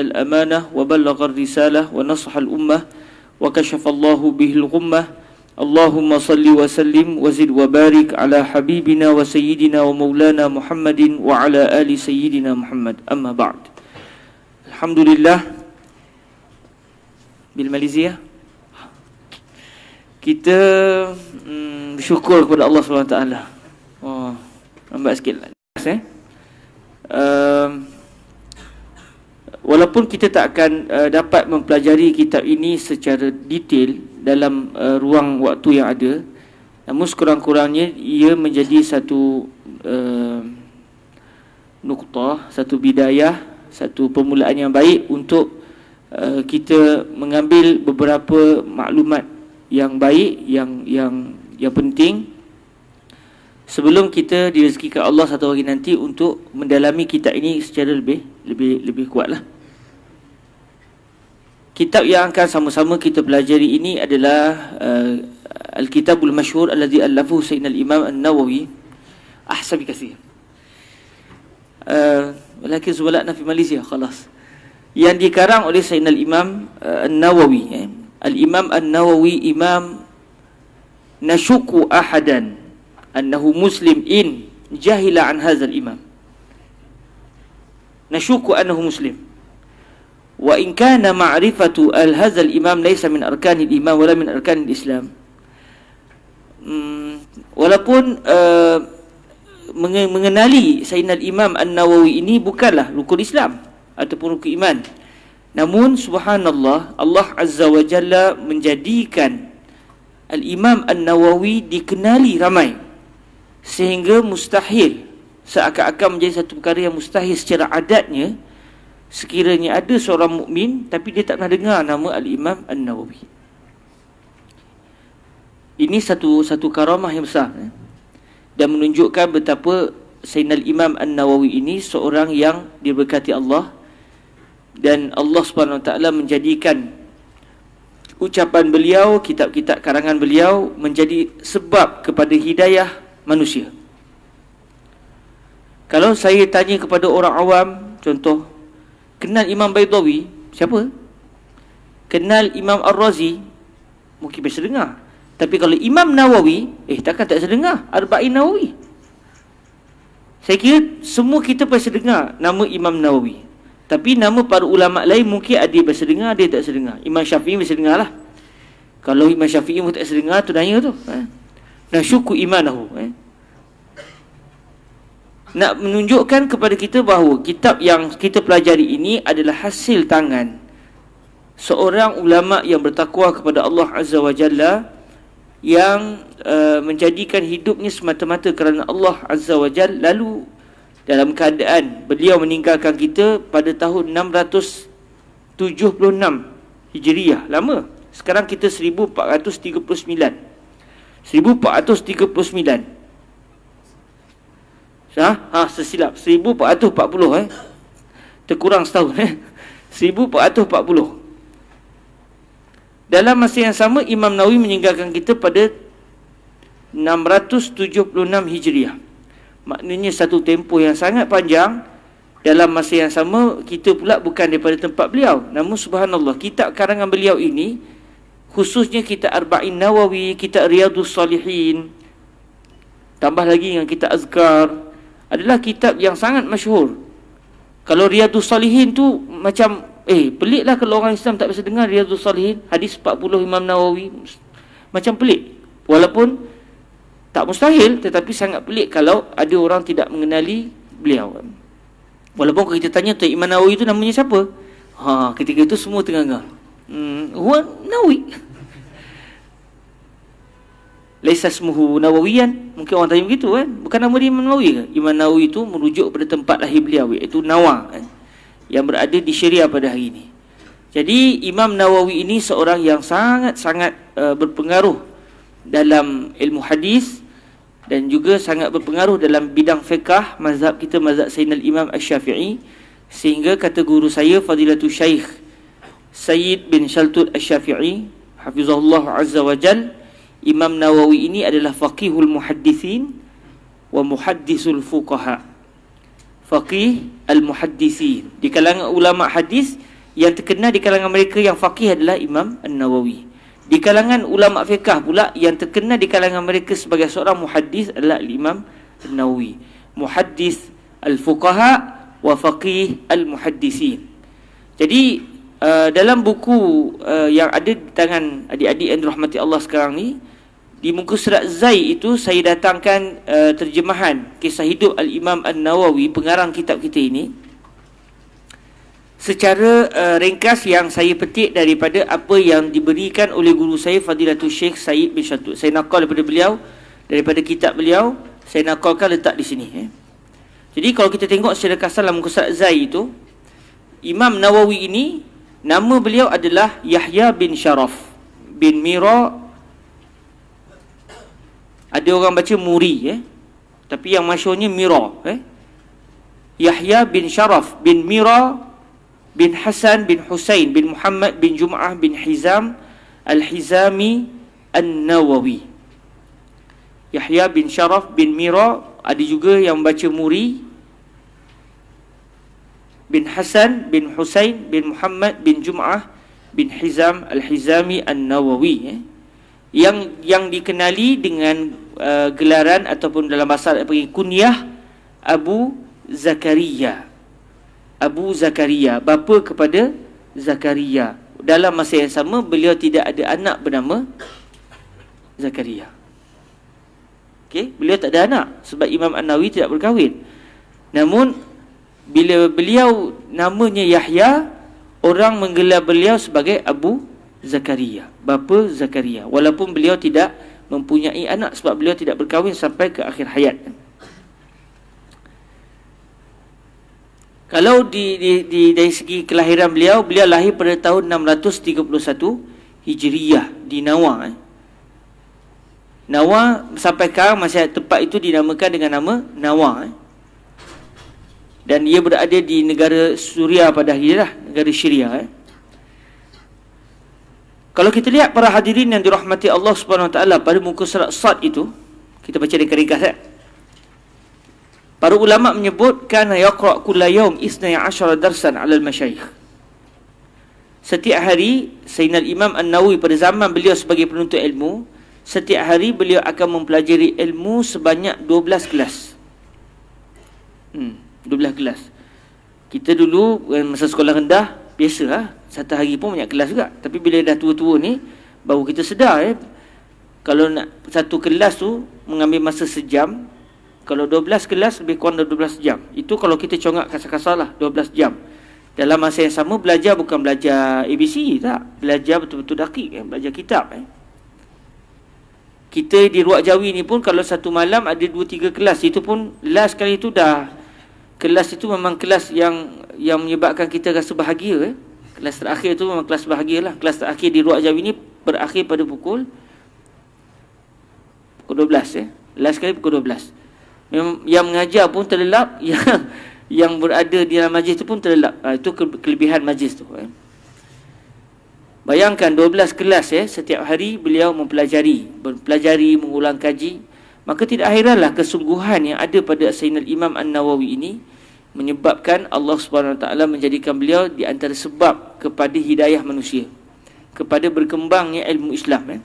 الأمانة وبلغ الرسالة ونصح الأمة وكشف الله به الغمة اللهم صل وسلم وزد وبارك على حبيبنا وسيدنا ومولانا محمد وعلى آل سيدنا محمد أما بعد الحمد لله بالماليزيا kita mm, bersyukur kepada Allah Subhanahu Wa Taala. Oh, nampak sikit. Last, eh? Um, walaupun kita tak akan uh, dapat mempelajari kitab ini secara detail dalam uh, ruang waktu yang ada namun sekurang-kurangnya ia menjadi satu uh, eh, nuktah, satu bidayah, satu permulaan yang baik untuk uh, kita mengambil beberapa maklumat yang baik yang yang yang penting sebelum kita direzekikan Allah satu hari nanti untuk mendalami kitab ini secara lebih lebih lebih kuatlah. Kitab yang akan sama-sama kita pelajari ini adalah uh, Al-Kitabul Mashhur alladhi allafahu Sayyidina Al-Imam An-Nawawi Ahsan bi kasir. Uh, walakin zubalakna fi Malaysia, khalas. Yang dikarang oleh Sayyidina Al-Imam uh, An-Nawawi. Eh. Al-Imam An-Nawawi, Imam Nashuku Ahadan annahu muslim in jahila an hadzal imam nashuku annahu muslim wa in kana ma'rifatu al hadzal imam laysa min arkanil iman wala min arkanil islam hmm, walaupun uh, mengenali sayyidina imam an-nawawi ini bukanlah rukun islam ataupun rukun iman namun subhanallah Allah azza wa jalla menjadikan al imam an-nawawi dikenali ramai sehingga mustahil seakan-akan menjadi satu perkara yang mustahil secara adatnya sekiranya ada seorang mukmin tapi dia tak pernah dengar nama al-Imam An-Nawawi. Ini satu satu karamah yang besar eh? dan menunjukkan betapa Sayyidina Imam An-Nawawi ini seorang yang diberkati Allah dan Allah Subhanahu Wa Taala menjadikan ucapan beliau, kitab-kitab karangan beliau menjadi sebab kepada hidayah manusia. Kalau saya tanya kepada orang awam, contoh, kenal Imam Baydawi, siapa? Kenal Imam Ar-Razi, mungkin biasa dengar. Tapi kalau Imam Nawawi, eh takkan tak sedengar Arba'in Nawawi. Saya kira semua kita pasti dengar nama Imam Nawawi. Tapi nama para ulama lain mungkin ada yang biasa dengar, ada yang tak sedengar. Imam Syafi'i biasa dengar lah. Kalau Imam Syafi'i pun tak sedengar, tu nanya tu. Eh? nasyuku imanahu eh? nak menunjukkan kepada kita bahawa kitab yang kita pelajari ini adalah hasil tangan seorang ulama yang bertakwa kepada Allah Azza wa Jalla yang uh, menjadikan hidupnya semata-mata kerana Allah Azza wa Jalla lalu dalam keadaan beliau meninggalkan kita pada tahun 676 Hijriah lama sekarang kita 1439 1439 Ha, ha sesilap 1440 eh Terkurang setahun eh 1440 Dalam masa yang sama Imam Nawawi meninggalkan kita pada 676 Hijriah Maknanya satu tempoh yang sangat panjang Dalam masa yang sama Kita pula bukan daripada tempat beliau Namun subhanallah Kitab karangan beliau ini khususnya kita Arba'in Nawawi, kita Riyadus Salihin tambah lagi dengan kita Azkar adalah kitab yang sangat masyhur. Kalau Riyadus Salihin tu macam eh peliklah kalau orang Islam tak biasa dengar Riyadus Salihin hadis 40 Imam Nawawi macam pelik. Walaupun tak mustahil tetapi sangat pelik kalau ada orang tidak mengenali beliau. Walaupun kalau kita tanya Tuan Imam Nawawi itu namanya siapa? Ha, ketika itu semua tengah-tengah. هو نووي ليس اسمه نوويا ممكن orang tanya begitu kan bukan nama dia Imam Nawawi ke Imam Nawawi itu merujuk pada tempat lahir beliau iaitu Nawa kan? yang berada di Syria pada hari ini jadi Imam Nawawi ini seorang yang sangat-sangat uh, berpengaruh dalam ilmu hadis dan juga sangat berpengaruh dalam bidang fiqah mazhab kita mazhab Sayyidina Imam Asy-Syafi'i sehingga kata guru saya Fadilatul Syaikh Sayyid bin Shaltud Al-Shafi'i Hafizahullah Azza wa Jal Imam Nawawi ini adalah Faqihul Muhaddithin Wa Muhaddithul Fuqaha Faqih Al-Muhaddithin Di kalangan ulama hadis Yang terkenal di kalangan mereka yang faqih adalah Imam Al-Nawawi Di kalangan ulama fiqah pula Yang terkenal di kalangan mereka sebagai seorang muhaddith adalah Imam Al-Nawawi Muhaddith Al-Fuqaha Wa Faqih Al-Muhaddithin jadi Eh, dalam buku uh, yang ada di tangan adik-adik yang dirahmati Allah sekarang ni di muka surat Zai itu saya datangkan uh, terjemahan kisah hidup Al-Imam An-Nawawi pengarang kitab kita ini secara uh, ringkas yang saya petik daripada apa yang diberikan oleh guru saya Fadilatul Sheikh Said bin Shatut saya nakal daripada beliau daripada kitab beliau saya nakalkan letak di sini eh. jadi kalau kita tengok secara kasar dalam muka surat Zai itu Imam Nawawi ini Nama beliau adalah Yahya bin Sharaf bin Mira. Ada orang baca Muri eh. Tapi yang masyhurnya Mira eh. Yahya bin Sharaf bin Mira bin Hasan bin Hussein bin Muhammad bin Jum'ah bin Hizam Al-Hizami An-Nawawi. Yahya bin Sharaf bin Mira ada juga yang baca Muri bin Hasan bin Husain bin Muhammad bin Jum'ah bin Hizam al-Hizami al nawawi eh? Ya. yang yang dikenali dengan uh, gelaran ataupun dalam bahasa Arab kunyah Abu Zakaria Abu Zakaria bapa kepada Zakaria dalam masa yang sama beliau tidak ada anak bernama Zakaria okey beliau tak ada anak sebab Imam An-Nawawi tidak berkahwin namun bila beliau namanya Yahya orang menggelar beliau sebagai Abu Zakaria bapa Zakaria walaupun beliau tidak mempunyai anak sebab beliau tidak berkahwin sampai ke akhir hayat kalau di, di, di dari segi kelahiran beliau beliau lahir pada tahun 631 Hijriah di Nawa eh. Nawa sampai sekarang masih tempat itu dinamakan dengan nama Nawa eh dan ia berada di negara Suria pada akhirnya lah, negara Syria eh. Kalau kita lihat para hadirin yang dirahmati Allah Subhanahu Wa Taala pada muka surat Sad itu, kita baca dengan keringkas. eh. Para ulama menyebutkan yaqra kullu yawm 12 darsan 'ala al-masyayikh. Setiap hari Sayyidina Imam An-Nawawi pada zaman beliau sebagai penuntut ilmu, setiap hari beliau akan mempelajari ilmu sebanyak 12 kelas. Hmm. 12 kelas Kita dulu eh, Masa sekolah rendah Biasa lah Satu hari pun banyak kelas juga Tapi bila dah tua-tua ni Baru kita sedar eh Kalau nak Satu kelas tu Mengambil masa sejam Kalau dua belas kelas Lebih kurang dua belas jam Itu kalau kita congak kasar-kasar lah dua belas jam Dalam masa yang sama Belajar bukan belajar ABC tak Belajar betul-betul dakik eh? Belajar kitab eh kita di Ruak Jawi ni pun kalau satu malam ada dua tiga kelas itu pun last kali tu dah kelas itu memang kelas yang yang menyebabkan kita rasa bahagia eh? kelas terakhir itu memang kelas bahagia lah kelas terakhir di Ruak Jawi ini berakhir pada pukul pukul 12 eh? last kali pukul 12 memang, yang mengajar pun terlelap yang yang berada di dalam majlis itu pun terlelap ha, itu kelebihan majlis itu eh? bayangkan 12 kelas eh, setiap hari beliau mempelajari mempelajari, mengulang kaji maka tidak hairanlah kesungguhan yang ada pada Sayyidina Imam An-Nawawi ini menyebabkan Allah Subhanahu taala menjadikan beliau di antara sebab kepada hidayah manusia kepada berkembangnya ilmu Islam eh.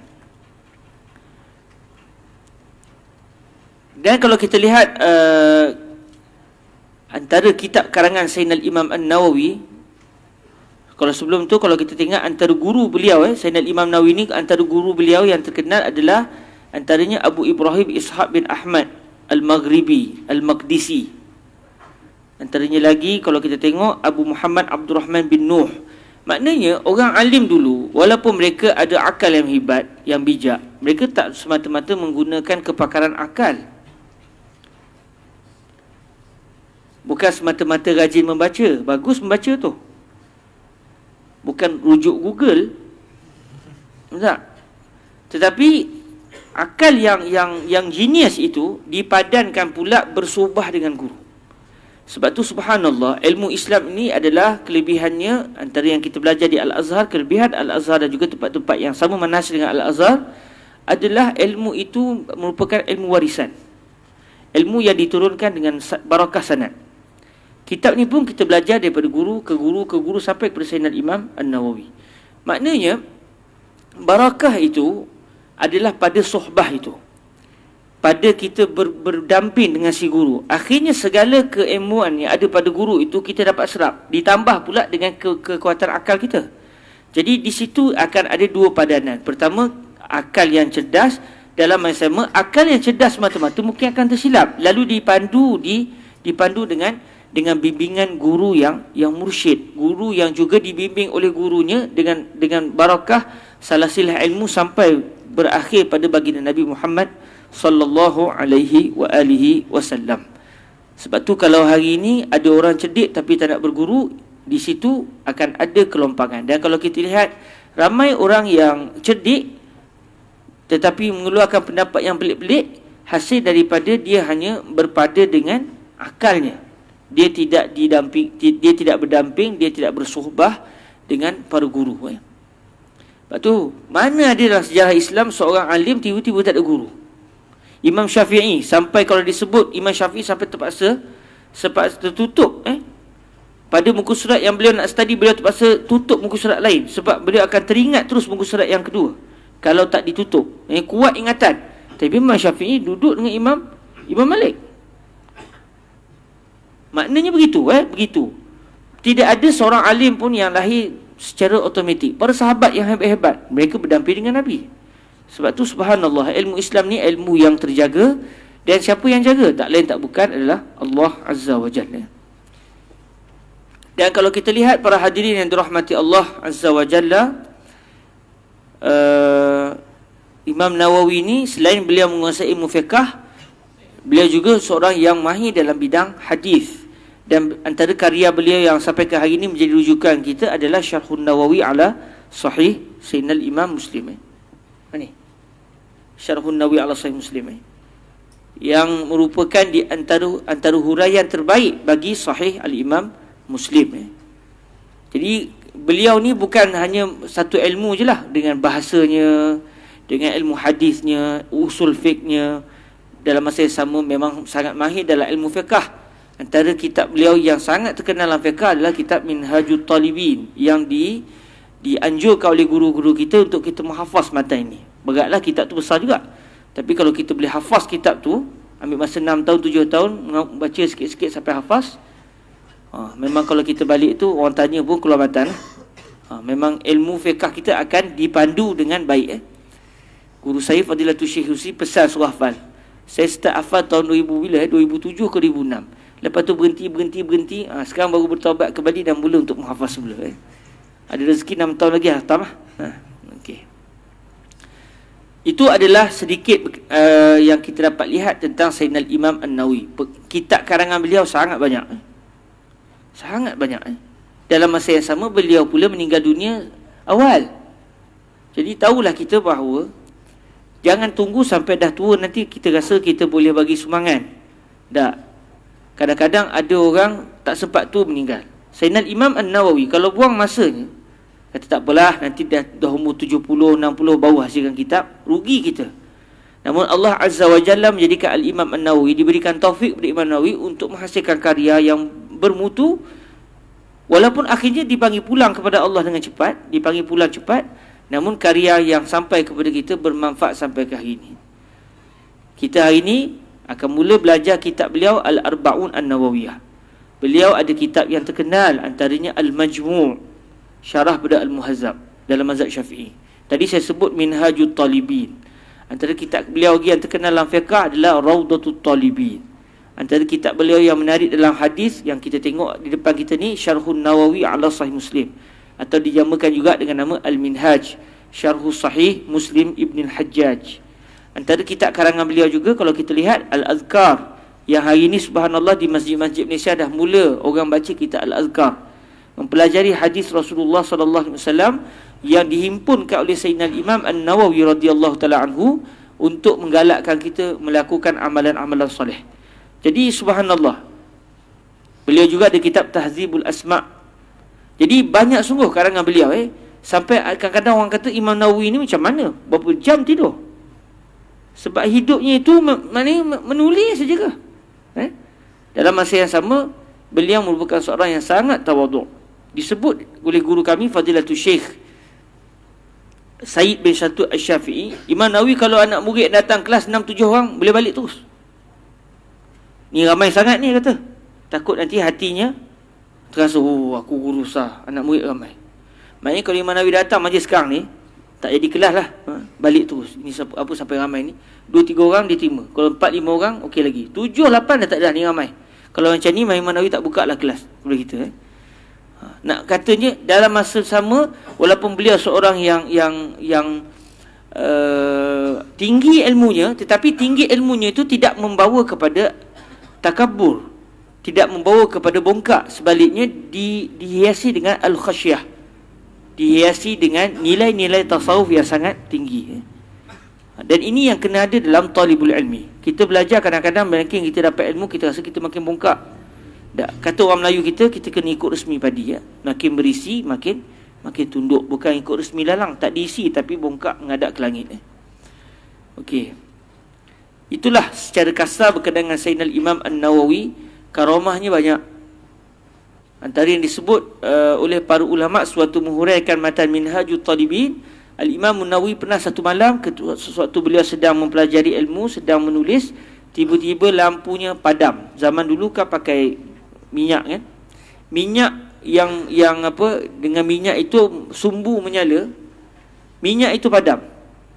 Dan kalau kita lihat uh, antara kitab karangan Sayyidina Imam An-Nawawi kalau sebelum tu kalau kita tengok antara guru beliau eh Sayyidina Imam Nawawi ni antara guru beliau yang terkenal adalah antaranya Abu Ibrahim Ishaq bin Ahmad Al-Maghribi Al-Maqdisi Antaranya lagi kalau kita tengok Abu Muhammad Abdul Rahman bin Nuh Maknanya orang alim dulu walaupun mereka ada akal yang hebat, yang bijak Mereka tak semata-mata menggunakan kepakaran akal Bukan semata-mata rajin membaca, bagus membaca tu Bukan rujuk Google tidak. Tetapi akal yang yang yang genius itu dipadankan pula bersubah dengan guru sebab tu subhanallah ilmu Islam ni adalah kelebihannya antara yang kita belajar di Al-Azhar kelebihan Al-Azhar dan juga tempat-tempat yang sama manas dengan Al-Azhar adalah ilmu itu merupakan ilmu warisan. Ilmu yang diturunkan dengan barakah sanad. Kitab ni pun kita belajar daripada guru ke guru ke guru sampai kepada Sayyidina Imam An-Nawawi. Maknanya barakah itu adalah pada sohbah itu pada kita ber, berdamping dengan si guru akhirnya segala keemuan yang ada pada guru itu kita dapat serap ditambah pula dengan ke, kekuatan akal kita jadi di situ akan ada dua padanan pertama akal yang cerdas dalam masa sama akal yang cerdas mata-mata mungkin akan tersilap lalu dipandu di dipandu dengan dengan bimbingan guru yang yang mursyid guru yang juga dibimbing oleh gurunya dengan dengan barakah salah silah ilmu sampai berakhir pada baginda Nabi Muhammad sallallahu alaihi wa alihi wasallam. Sebab tu kalau hari ini ada orang cerdik tapi tak nak berguru, di situ akan ada kelompangan. Dan kalau kita lihat ramai orang yang cerdik tetapi mengeluarkan pendapat yang pelik-pelik hasil daripada dia hanya berpada dengan akalnya. Dia tidak didamping dia tidak berdamping, dia tidak bersuhbah dengan para guru. Ya. Lepas tu, mana ada dalam sejarah Islam seorang alim tiba-tiba tak ada guru? Imam Syafi'i sampai kalau disebut Imam Syafi'i sampai terpaksa sempat tertutup eh pada muka surat yang beliau nak study beliau terpaksa tutup muka surat lain sebab beliau akan teringat terus muka surat yang kedua kalau tak ditutup eh kuat ingatan tapi Imam Syafi'i duduk dengan Imam Imam Malik maknanya begitu eh begitu tidak ada seorang alim pun yang lahir secara automatik para sahabat yang hebat-hebat mereka berdampingan dengan nabi sebab tu subhanallah ilmu Islam ni ilmu yang terjaga dan siapa yang jaga tak lain tak bukan adalah Allah Azza wa Jalla. Dan kalau kita lihat para hadirin yang dirahmati Allah Azza wa Jalla uh, Imam Nawawi ni selain beliau menguasai ilmu fiqh beliau juga seorang yang mahir dalam bidang hadis dan antara karya beliau yang sampai ke hari ini menjadi rujukan kita adalah Syarhun Nawawi ala Sahih Sayyidina Imam Muslim. Ini. Eh? Syarhun Nawi ala Sahih Muslimin yang merupakan di antara antara huraian terbaik bagi Sahih al-Imam Muslim. Jadi beliau ni bukan hanya satu ilmu je lah dengan bahasanya, dengan ilmu hadisnya, usul fiknya dalam masa yang sama memang sangat mahir dalam ilmu fiqah. Antara kitab beliau yang sangat terkenal dalam fiqah adalah kitab Minhajul Talibin yang di dianjurkan oleh guru-guru kita untuk kita menghafaz matan ini beratlah kitab tu besar juga tapi kalau kita boleh hafaz kitab tu ambil masa 6 tahun 7 tahun baca sikit-sikit sampai hafaz ha, memang kalau kita balik tu orang tanya pun keluar matan ha, memang ilmu fiqah kita akan dipandu dengan baik eh. guru saya Fadilatul Syekh Husi pesan surah hafal saya start hafal tahun 2000 bila eh, 2007 ke 2006 lepas tu berhenti berhenti berhenti ha, sekarang baru bertawabat kembali dan mula untuk menghafaz semula eh. ada rezeki 6 tahun lagi lah, tamah ha, okey itu adalah sedikit uh, yang kita dapat lihat tentang Sayyidina Imam An-Nawi. Kitab karangan beliau sangat banyak. Eh. Sangat banyak. Eh. Dalam masa yang sama, beliau pula meninggal dunia awal. Jadi, tahulah kita bahawa jangan tunggu sampai dah tua nanti kita rasa kita boleh bagi sumangan. Tak. Kadang-kadang ada orang tak sempat tu meninggal. Sayyidina Imam an Nawi kalau buang masanya, Kata tak apalah nanti dah, dah umur 70 60 baru hasilkan kitab rugi kita. Namun Allah Azza wa Jalla menjadikan Al-Imam An-Nawawi diberikan taufik oleh Imam Nawawi untuk menghasilkan karya yang bermutu walaupun akhirnya dipanggil pulang kepada Allah dengan cepat, dipanggil pulang cepat, namun karya yang sampai kepada kita bermanfaat sampai ke hari ini. Kita hari ini akan mula belajar kitab beliau Al-Arbaun An-Nawawiyah. Beliau ada kitab yang terkenal antaranya Al-Majmu' syarah pada Al-Muhazzab dalam mazhab Syafi'i. Tadi saya sebut Minhajul Talibin. Antara kitab beliau yang terkenal dalam fiqah adalah Raudatul Talibin. Antara kitab beliau yang menarik dalam hadis yang kita tengok di depan kita ni Syarhun Nawawi ala Sahih Muslim atau dijamakan juga dengan nama Al-Minhaj Syarhu Sahih Muslim Ibn Al-Hajjaj. Antara kitab karangan beliau juga kalau kita lihat Al-Azkar yang hari ini subhanallah di masjid-masjid Malaysia dah mula orang baca kitab Al-Azkar mempelajari hadis Rasulullah sallallahu alaihi wasallam yang dihimpunkan oleh Sayyidina Imam An-Nawawi radhiyallahu taala anhu untuk menggalakkan kita melakukan amalan-amalan soleh. Jadi subhanallah. Beliau juga ada kitab Tahzibul Asma. Jadi banyak sungguh karangan beliau eh. Sampai kadang-kadang orang kata Imam Nawawi ni macam mana? Berapa jam tidur? Sebab hidupnya itu mana menulis saja ke? Eh? Dalam masa yang sama beliau merupakan seorang yang sangat tawaduk disebut oleh guru kami Fadilatul Syekh Said bin Syatut Al-Syafi'i Imam Nawawi kalau anak murid datang kelas 6-7 orang boleh balik terus ni ramai sangat ni kata takut nanti hatinya terasa oh aku guru sah anak murid ramai maknanya kalau Imam Nawawi datang majlis sekarang ni tak jadi kelas lah ha? balik terus ni apa, apa sampai ramai ni 2-3 orang dia terima kalau 4-5 orang okey lagi 7-8 dah tak ada ni ramai kalau macam ni Imam Nawawi tak buka lah kelas boleh kita eh? nak katanya dalam masa sama walaupun beliau seorang yang yang yang uh, tinggi ilmunya tetapi tinggi ilmunya itu tidak membawa kepada takabur tidak membawa kepada bongkak sebaliknya di, dihiasi dengan al khasyah dihiasi dengan nilai-nilai tasawuf yang sangat tinggi dan ini yang kena ada dalam talibul ilmi kita belajar kadang-kadang mungkin kita dapat ilmu kita rasa kita makin bongkak Dak Kata orang Melayu kita, kita kena ikut resmi padi. Ya? Makin berisi, makin makin tunduk. Bukan ikut resmi lalang. Tak diisi, tapi bongkak mengadap ke langit. Eh? Okey. Itulah secara kasar berkenaan dengan Sayyidina Imam An-Nawawi. karomahnya banyak. Antara yang disebut uh, oleh para ulama suatu menghuraikan matan minhaju talibin. Al-Imam an pernah satu malam, sesuatu beliau sedang mempelajari ilmu, sedang menulis. Tiba-tiba lampunya padam. Zaman dulu kan pakai minyak kan minyak yang yang apa dengan minyak itu sumbu menyala minyak itu padam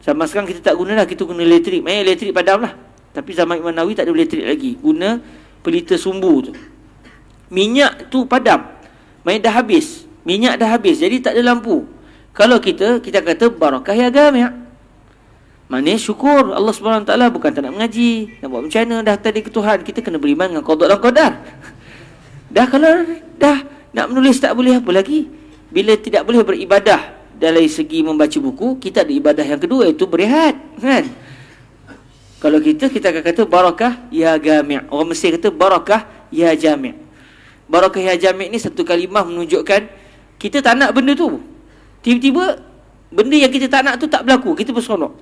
Sama sekarang kita tak gunalah kita guna elektrik main eh, elektrik padamlah tapi zaman Imam Nawawi tak ada elektrik lagi guna pelita sumbu tu minyak tu padam main dah habis minyak dah habis jadi tak ada lampu kalau kita kita kata barakah ya gam ya, mana syukur Allah SWT bukan tak nak mengaji. Nak buat macam mana dah tadi ke Tuhan. Kita kena beriman dengan kodok dan kodar. Dah kalau dah nak menulis tak boleh apa lagi? Bila tidak boleh beribadah dari segi membaca buku, kita ada ibadah yang kedua iaitu berehat, kan? Kalau kita kita akan kata barakah ya jami'. Orang mesir kata barakah ya jami'. Barakah ya jami' ni satu kalimah menunjukkan kita tak nak benda tu. Tiba-tiba benda yang kita tak nak tu tak berlaku, kita berseronok.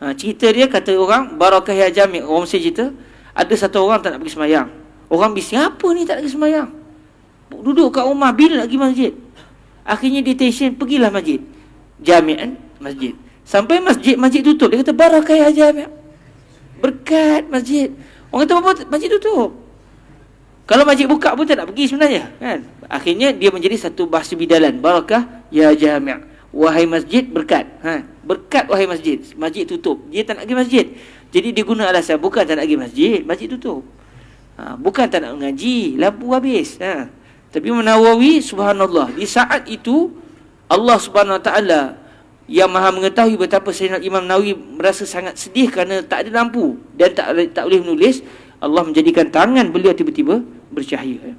Ha, cerita dia kata orang barakah ya jami'. Orang mesir cerita ada satu orang tak nak pergi semayang Orang bising, apa ni tak lagi semayang. Duduk kat rumah, bila nak pergi masjid? Akhirnya detention, pergilah masjid. Jami'an masjid. Sampai masjid, masjid tutup. Dia kata, barakah ya jami'an. Berkat masjid. Orang kata, apa masjid tutup? Kalau masjid buka pun tak nak pergi sebenarnya. Kan? Akhirnya dia menjadi satu bahasa bidalan. Barakah ya jami'an. Wahai masjid, berkat. Ha? Berkat wahai masjid. Masjid tutup. Dia tak nak pergi masjid. Jadi dia guna alasan, bukan tak nak pergi masjid. Masjid tutup ha, bukan tak nak mengaji lampu habis ha. tapi menawawi subhanallah di saat itu Allah subhanahu wa ta'ala yang maha mengetahui betapa Sayyidina Imam Nawawi merasa sangat sedih kerana tak ada lampu dan tak tak boleh menulis Allah menjadikan tangan beliau tiba-tiba bercahaya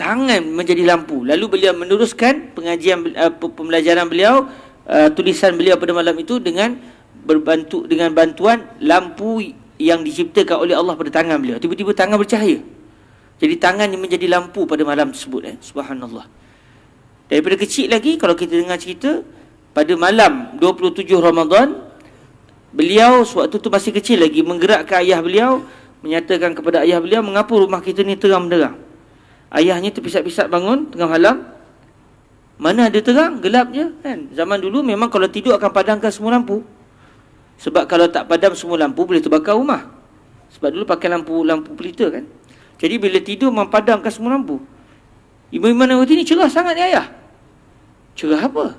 tangan menjadi lampu lalu beliau meneruskan pengajian uh, pembelajaran beliau uh, tulisan beliau pada malam itu dengan berbantu dengan bantuan lampu yang diciptakan oleh Allah pada tangan beliau tiba-tiba tangan bercahaya jadi tangan ini menjadi lampu pada malam tersebut eh? subhanallah daripada kecil lagi kalau kita dengar cerita pada malam 27 Ramadan beliau sewaktu itu masih kecil lagi menggerakkan ayah beliau menyatakan kepada ayah beliau mengapa rumah kita ni terang benderang ayahnya terpisat-pisat bangun tengah malam mana ada terang gelapnya kan zaman dulu memang kalau tidur akan padamkan semua lampu sebab kalau tak padam semua lampu boleh terbakar rumah. Sebab dulu pakai lampu lampu pelita kan. Jadi bila tidur memadamkan semua lampu. Iman yang Nawawi ni cerah sangat ni ayah. Cerah apa?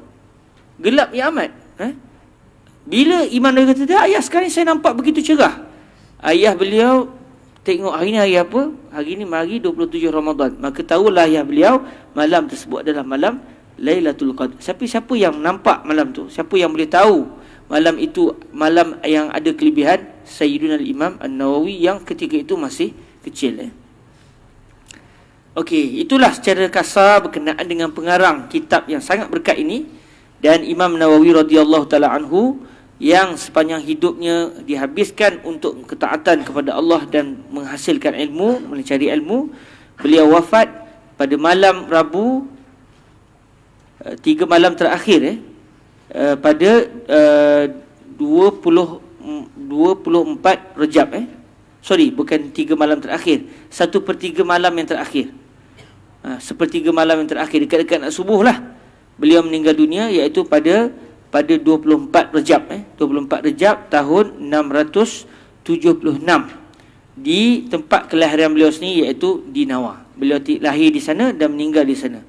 Gelap ya amat. Eh? Bila iman Nawawi kata, ayah sekarang saya nampak begitu cerah. Ayah beliau tengok hari ni hari apa? Hari ni mari 27 Ramadan. Maka tahulah ayah beliau malam tersebut adalah malam Lailatul Qadar. Siapa siapa yang nampak malam tu? Siapa yang boleh tahu? malam itu malam yang ada kelebihan Sayyidun al-Imam An-Nawawi yang ketika itu masih kecil eh. Okey, itulah secara kasar berkenaan dengan pengarang kitab yang sangat berkat ini dan Imam Nawawi radhiyallahu taala anhu yang sepanjang hidupnya dihabiskan untuk ketaatan kepada Allah dan menghasilkan ilmu, mencari ilmu. Beliau wafat pada malam Rabu eh, tiga malam terakhir eh Eh, pada uh, 20 24 Rejab eh sorry bukan 3 malam terakhir 1/3 malam yang terakhir ha, sepertiga malam yang terakhir dekat-dekat nak subuh lah beliau meninggal dunia iaitu pada pada 24 Rejab eh 24 Rejab tahun 676 di tempat kelahiran beliau sendiri iaitu di Nawa beliau lahir di sana dan meninggal di sana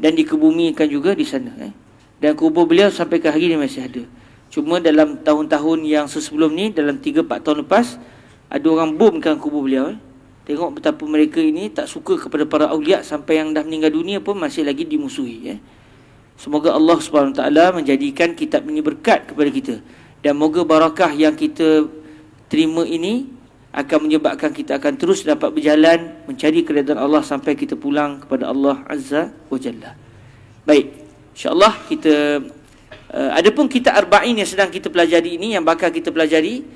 dan dikebumikan juga di sana eh dan kubur beliau sampai ke hari ini masih ada Cuma dalam tahun-tahun yang sebelum ni Dalam 3-4 tahun lepas Ada orang boomkan kubur beliau eh. Tengok betapa mereka ini tak suka kepada para awliya Sampai yang dah meninggal dunia pun masih lagi dimusuhi eh. Semoga Allah SWT menjadikan kitab ini berkat kepada kita Dan moga barakah yang kita terima ini akan menyebabkan kita akan terus dapat berjalan mencari keredaan Allah sampai kita pulang kepada Allah Azza wa Jalla. Baik. InsyaAllah kita uh, eh, Ada pun kitab Arba'in yang sedang kita pelajari ini Yang bakal kita pelajari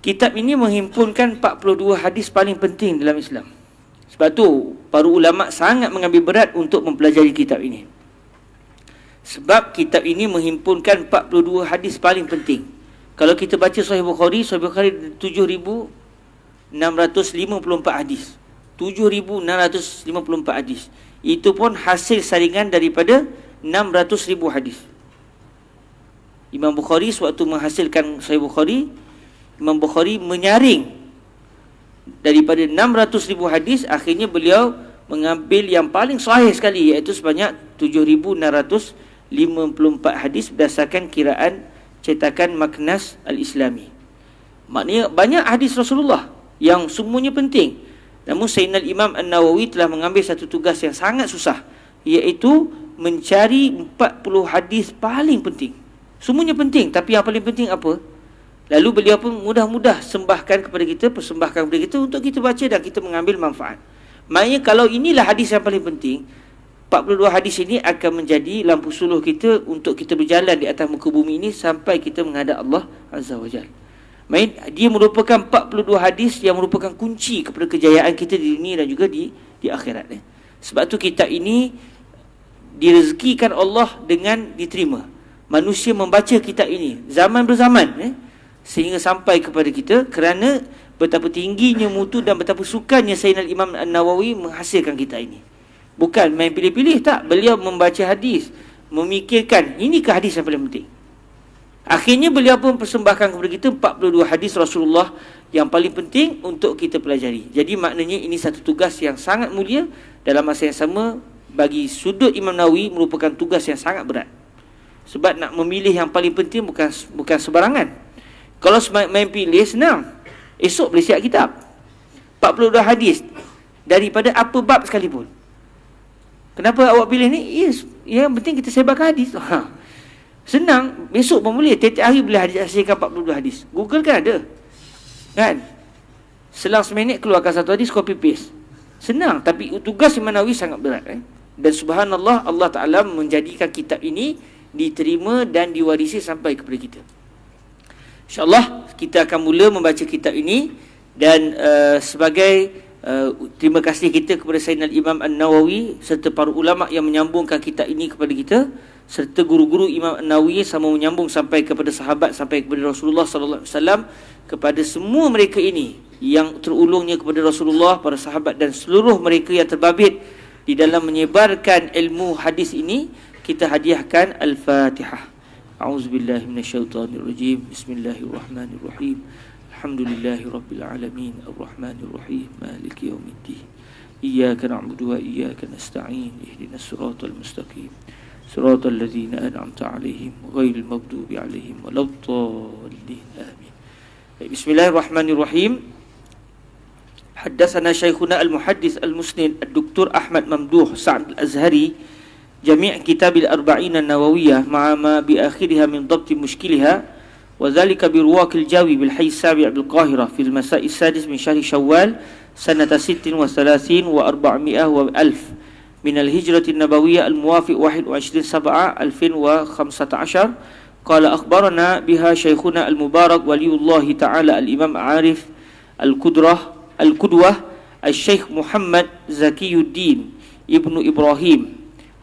Kitab ini menghimpunkan 42 hadis paling penting dalam Islam Sebab tu para ulama' sangat mengambil berat untuk mempelajari kitab ini Sebab kitab ini menghimpunkan 42 hadis paling penting Kalau kita baca Sahih Bukhari, Sahih Bukhari 7,654 hadis 7,654 hadis itu pun hasil saringan daripada 600 ribu hadis Imam Bukhari sewaktu menghasilkan Sahih Bukhari Imam Bukhari menyaring Daripada 600 ribu hadis Akhirnya beliau mengambil yang paling sahih sekali Iaitu sebanyak 7,654 hadis Berdasarkan kiraan cetakan Maknas Al-Islami Maknanya banyak hadis Rasulullah Yang semuanya penting Namun Sayyidina Imam An-Nawawi telah mengambil satu tugas yang sangat susah iaitu mencari 40 hadis paling penting. Semuanya penting tapi yang paling penting apa? Lalu beliau pun mudah-mudah sembahkan kepada kita, persembahkan kepada kita untuk kita baca dan kita mengambil manfaat. Maknanya kalau inilah hadis yang paling penting, 42 hadis ini akan menjadi lampu suluh kita untuk kita berjalan di atas muka bumi ini sampai kita menghadap Allah Azza wa Jalla dia merupakan 42 hadis yang merupakan kunci kepada kejayaan kita di dunia dan juga di di akhirat ni. Eh. Sebab tu kitab ini direzekikan Allah dengan diterima. Manusia membaca kitab ini zaman berzaman eh sehingga sampai kepada kita kerana betapa tingginya mutu dan betapa sukanya Sayyidina Imam An-Nawawi menghasilkan kitab ini. Bukan main pilih-pilih tak, beliau membaca hadis, memikirkan ini ke hadis yang paling penting. Akhirnya beliau pun persembahkan kepada kita 42 hadis Rasulullah yang paling penting untuk kita pelajari. Jadi maknanya ini satu tugas yang sangat mulia dalam masa yang sama bagi sudut Imam Nawawi merupakan tugas yang sangat berat. Sebab nak memilih yang paling penting bukan bukan sebarangan. Kalau main, main pilih senang. Esok boleh siap kitab. 42 hadis daripada apa bab sekalipun. Kenapa awak pilih ni? Yes, yang penting kita sebarkan hadis. Ha. Senang Besok pun boleh Tiap-tiap hari boleh hasilkan 42 hadis Google kan ada Kan Selang seminit keluarkan satu hadis Copy paste Senang Tapi tugas Imam Nawawi sangat berat eh? Dan subhanallah Allah Ta'ala menjadikan kitab ini Diterima dan diwarisi sampai kepada kita InsyaAllah kita akan mula membaca kitab ini Dan uh, sebagai Sebagai uh, terima kasih kita kepada Sayyidina Imam An-Nawawi serta para ulama yang menyambungkan kitab ini kepada kita serta guru-guru Imam An-Nawawi sama menyambung sampai kepada sahabat sampai kepada Rasulullah sallallahu alaihi wasallam kepada semua mereka ini yang terulungnya kepada Rasulullah para sahabat dan seluruh mereka yang terbabit di dalam menyebarkan ilmu hadis ini kita hadiahkan al-Fatihah. A'udzubillahi minasyaitonirrajim. Bismillahirrahmanirrahim. الحمد لله رب العالمين الرحمن الرحيم مالك يوم الدين إياك نعبد وإياك نستعين اهدنا الصراط المستقيم صراط الذين أنعمت عليهم غير المغضوب عليهم ولا الضالين آمين بسم الله الرحمن الرحيم حدثنا شيخنا المحدث المسند الدكتور أحمد ممدوح سعد الأزهري جميع كتاب الأربعين النووية مع ما بآخرها من ضبط مشكلها وذلك برواق الجوي بالحي السابع بالقاهرة في المساء السادس من شهر شوال سنة ست وثلاثين وأربعمائة وألف من الهجرة النبوية الموافق 21 سبعة 2015 قال أخبرنا بها شيخنا المبارك ولي الله تعالى الإمام عارف القدرة القدوة الشيخ محمد زكي الدين ابن إبراهيم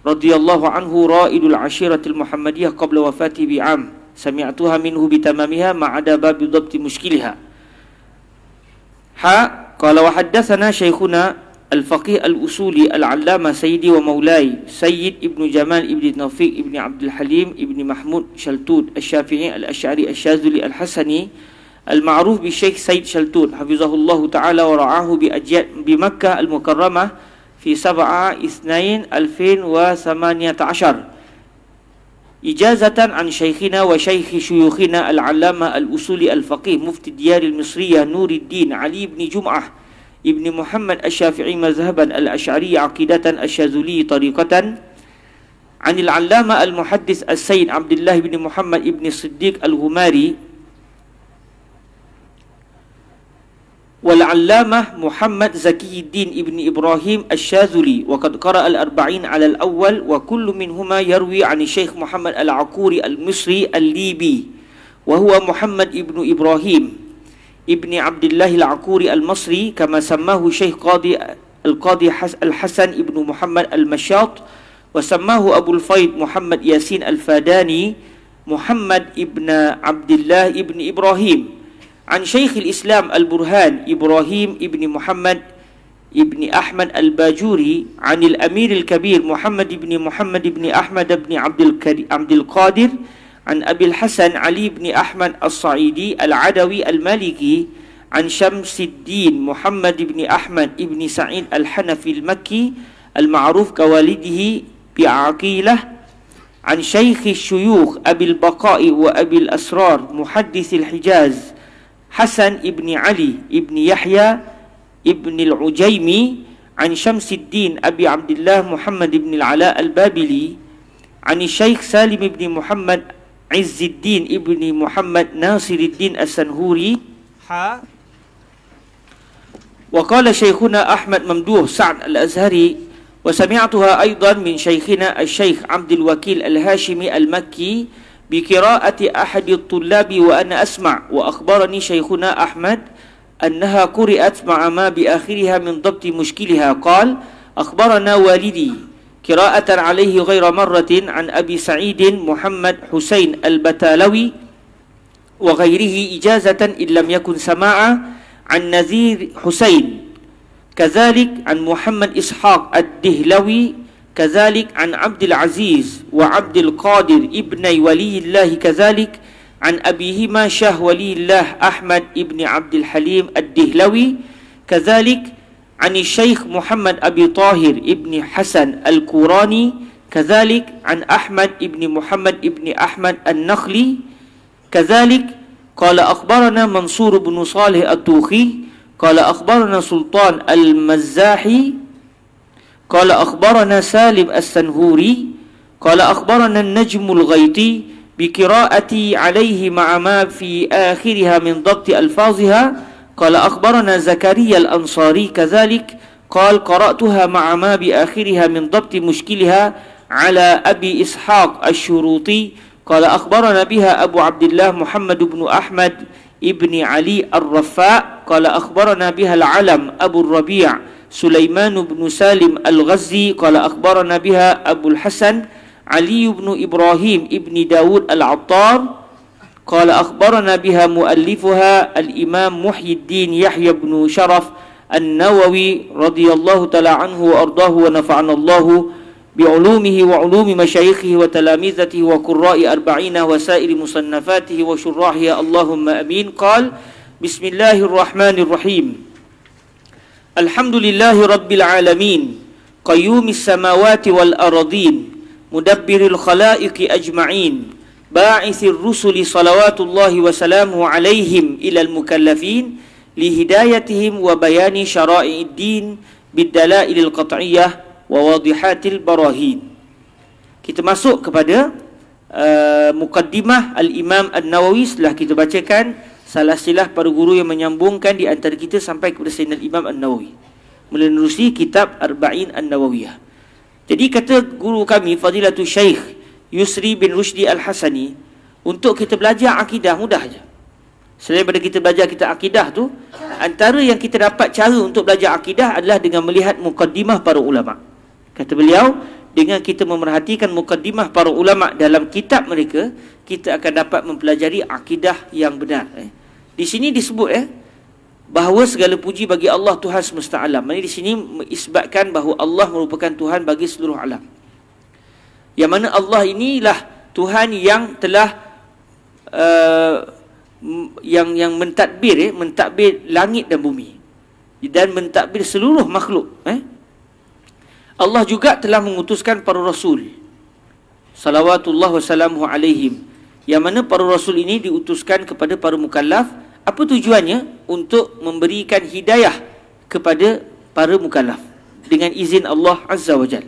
رضي الله عنه رائد العشيرة المحمدية قبل وفاته بعام sami'tuha minhu bitamamiha ma'ada babi dhabti muskiliha ha qala wa haddatsana shaykhuna al-faqih al-usuli al-allama sayyidi wa maulai sayyid ibnu jamal ibnu nafiq ibnu abdul halim ibnu mahmud shaltud asy-syafi'i al-asy'ari asy-syazuli al-hasani al-ma'ruf bi syekh sayyid shaltud hafizahullahu taala wa ra'ahu bi ajyad bi makkah al-mukarramah fi sab'a isnain alfin wa samaniyata asyar Ijazatan an syaikhina wa syaikhi syuyukhina al-allama al-usuli al-faqih Mufti diari al-Misriyah Nuriddin Ali ibn Jum'ah Ibn Muhammad al-Syafi'i mazhaban al-Ash'ari akidatan al-Syazuli tariqatan Anil al-allama al-muhaddis al-Sayyid Abdullah ibn Muhammad ibn Siddiq al-Humari والعلامة محمد زكي الدين ابن إبراهيم الشاذلي وقد قرأ الأربعين على الأول وكل منهما يروي عن الشيخ محمد العقوري المصري الليبي وهو محمد ابن إبراهيم ابن عبد الله العقوري المصري كما سماه الشيخ قاضي القاضي الحسن ابن محمد المشاط وسماه أبو الفيض محمد ياسين الفاداني محمد ابن عبد الله ابن إبراهيم عن شيخ الإسلام البرهان إبراهيم ابن محمد ابن أحمد الباجوري عن الأمير الكبير محمد بن محمد بن أحمد بن عبد, الكري عبد القادر عن أبي الحسن علي بن أحمد الصعيدي العدوي المالكي عن شمس الدين محمد بن أحمد بن سعيد الحنفي المكي المعروف كوالده بعقيلة عن شيخ الشيوخ أبي البقاء وأبي الأسرار محدث الحجاز حسن ابن علي ابن يحيى ابن العجيمي عن شمس الدين أبي عبد الله محمد بن العلاء البابلي عن الشيخ سالم بن محمد عز الدين ابن محمد ناصر الدين السنهوري ها وقال شيخنا أحمد ممدوح سعد الأزهري وسمعتها أيضا من شيخنا الشيخ عبد الوكيل الهاشمي المكي بقراءة أحد الطلاب وأنا أسمع وأخبرني شيخنا أحمد أنها قرأت مع ما بآخرها من ضبط مشكلها قال أخبرنا والدي قراءة عليه غير مرة عن أبي سعيد محمد حسين البتالوي وغيره إجازة إن لم يكن سماعا عن نذير حسين كذلك عن محمد إسحاق الدهلوي كذلك عن عبد العزيز وعبد القادر ابن ولي الله كذلك عن أبيهما شاه ولي الله أحمد ابن عبد الحليم الدهلوي كذلك عن الشيخ محمد أبي طاهر ابن حسن الكوراني كذلك عن أحمد ابن محمد ابن أحمد النخلي كذلك قال أخبرنا منصور بن صالح التوخي قال أخبرنا سلطان المزاحي قال أخبرنا سالم السنهوري قال أخبرنا النجم الغيطي بقراءتي عليه مع ما في آخرها من ضبط ألفاظها قال أخبرنا زكريا الأنصاري كذلك قال قرأتها مع ما بآخرها من ضبط مشكلها على أبي إسحاق الشروطي قال أخبرنا بها أبو عبد الله محمد بن أحمد ابن علي الرفاء قال أخبرنا بها العلم أبو الربيع سليمان بن سالم الغزي قال أخبرنا بها أبو الحسن علي بن إبراهيم ابن داود العطار قال أخبرنا بها مؤلفها الإمام محي الدين يحيى بن شرف النووي رضي الله تعالى عنه وأرضاه ونفعنا الله بعلومه وعلوم مشايخه وتلاميذته وقراء أربعين وسائر مصنفاته وشراحها اللهم أمين قال بسم الله الرحمن الرحيم Alhamdulillahi Rabbil Alamin Qayyumis Samawati Wal Aradin Mudabbiril Khalaiki Ajma'in Ba'ithir Rusuli Salawatullahi Wasalamu Alayhim Ilal Mukallafin Lihidayatihim Wabayani Syara'iddin Biddala'ilil Qat'iyah Wawadihatil Barahin Kita masuk kepada uh, Mukaddimah Al-Imam An-Nawawi Setelah kita bacakan salah silah para guru yang menyambungkan di antara kita sampai kepada Sayyidina Imam An-Nawawi menerusi kitab Arba'in An-Nawawiyah. Jadi kata guru kami Fadilatul Syekh Yusri bin Rushdi Al-Hasani untuk kita belajar akidah mudah saja. Selain daripada kita belajar kita akidah tu, antara yang kita dapat cara untuk belajar akidah adalah dengan melihat mukaddimah para ulama. Kata beliau, dengan kita memerhatikan mukaddimah para ulama dalam kitab mereka, kita akan dapat mempelajari akidah yang benar. Eh. Di sini disebut eh bahawa segala puji bagi Allah Tuhan semesta alam. Maksudnya di sini mengisbatkan bahawa Allah merupakan Tuhan bagi seluruh alam. Yang mana Allah inilah Tuhan yang telah uh, yang yang mentadbir eh, mentadbir langit dan bumi dan mentadbir seluruh makhluk eh. Allah juga telah mengutuskan para rasul salawatullah wasalamu alaihim yang mana para rasul ini diutuskan kepada para mukallaf apa tujuannya untuk memberikan hidayah kepada para mukallaf dengan izin Allah azza wajal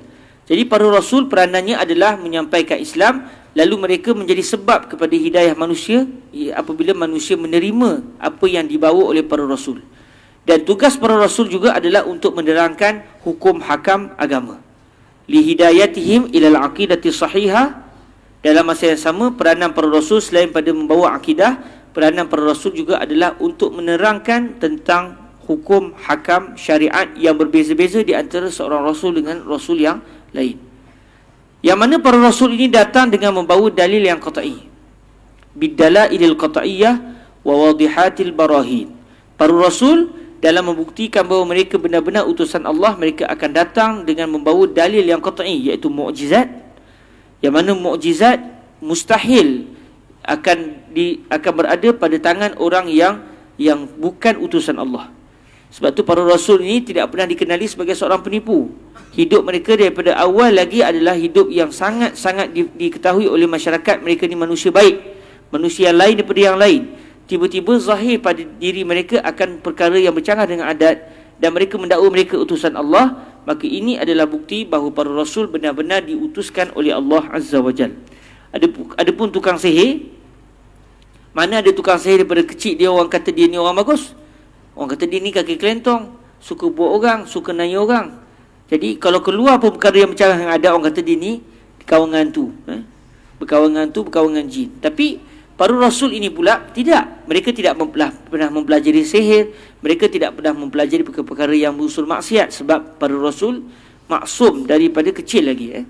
jadi para rasul peranannya adalah menyampaikan Islam lalu mereka menjadi sebab kepada hidayah manusia apabila manusia menerima apa yang dibawa oleh para rasul dan tugas para rasul juga adalah untuk menerangkan hukum hakam agama li hidayatihim ila al-aqidati sahihah dalam masa yang sama, peranan para rasul selain pada membawa akidah, peranan para rasul juga adalah untuk menerangkan tentang hukum, hakam, syariat yang berbeza-beza di antara seorang rasul dengan rasul yang lain. Yang mana para rasul ini datang dengan membawa dalil yang qat'i. Bidalailil qat'iyyah wa wadihatil barahin. Para rasul dalam membuktikan bahawa mereka benar-benar utusan Allah, mereka akan datang dengan membawa dalil yang qat'i iaitu mukjizat, yang mana mukjizat mustahil akan di akan berada pada tangan orang yang yang bukan utusan Allah. Sebab tu para rasul ini tidak pernah dikenali sebagai seorang penipu. Hidup mereka daripada awal lagi adalah hidup yang sangat-sangat di, diketahui oleh masyarakat mereka ni manusia baik, manusia yang lain daripada yang lain. Tiba-tiba zahir pada diri mereka akan perkara yang bercanggah dengan adat dan mereka mendakwa mereka utusan Allah maka ini adalah bukti bahawa para rasul benar-benar diutuskan oleh Allah Azza wa Jal. Ada, ada pun tukang sihir, mana ada tukang sihir daripada kecil dia orang kata dia ni orang bagus. Orang kata dia ni kaki kelentong, suka buat orang, suka naik orang. Jadi kalau keluar pun perkara yang macam yang ada orang kata dia ni kawangan tu. Eh? Berkawangan tu, berkawangan jin. Tapi Baru rasul ini pula tidak mereka tidak pernah mempelajari sihir, mereka tidak pernah mempelajari perkara-perkara yang berusul maksiat sebab para rasul maksum daripada kecil lagi eh.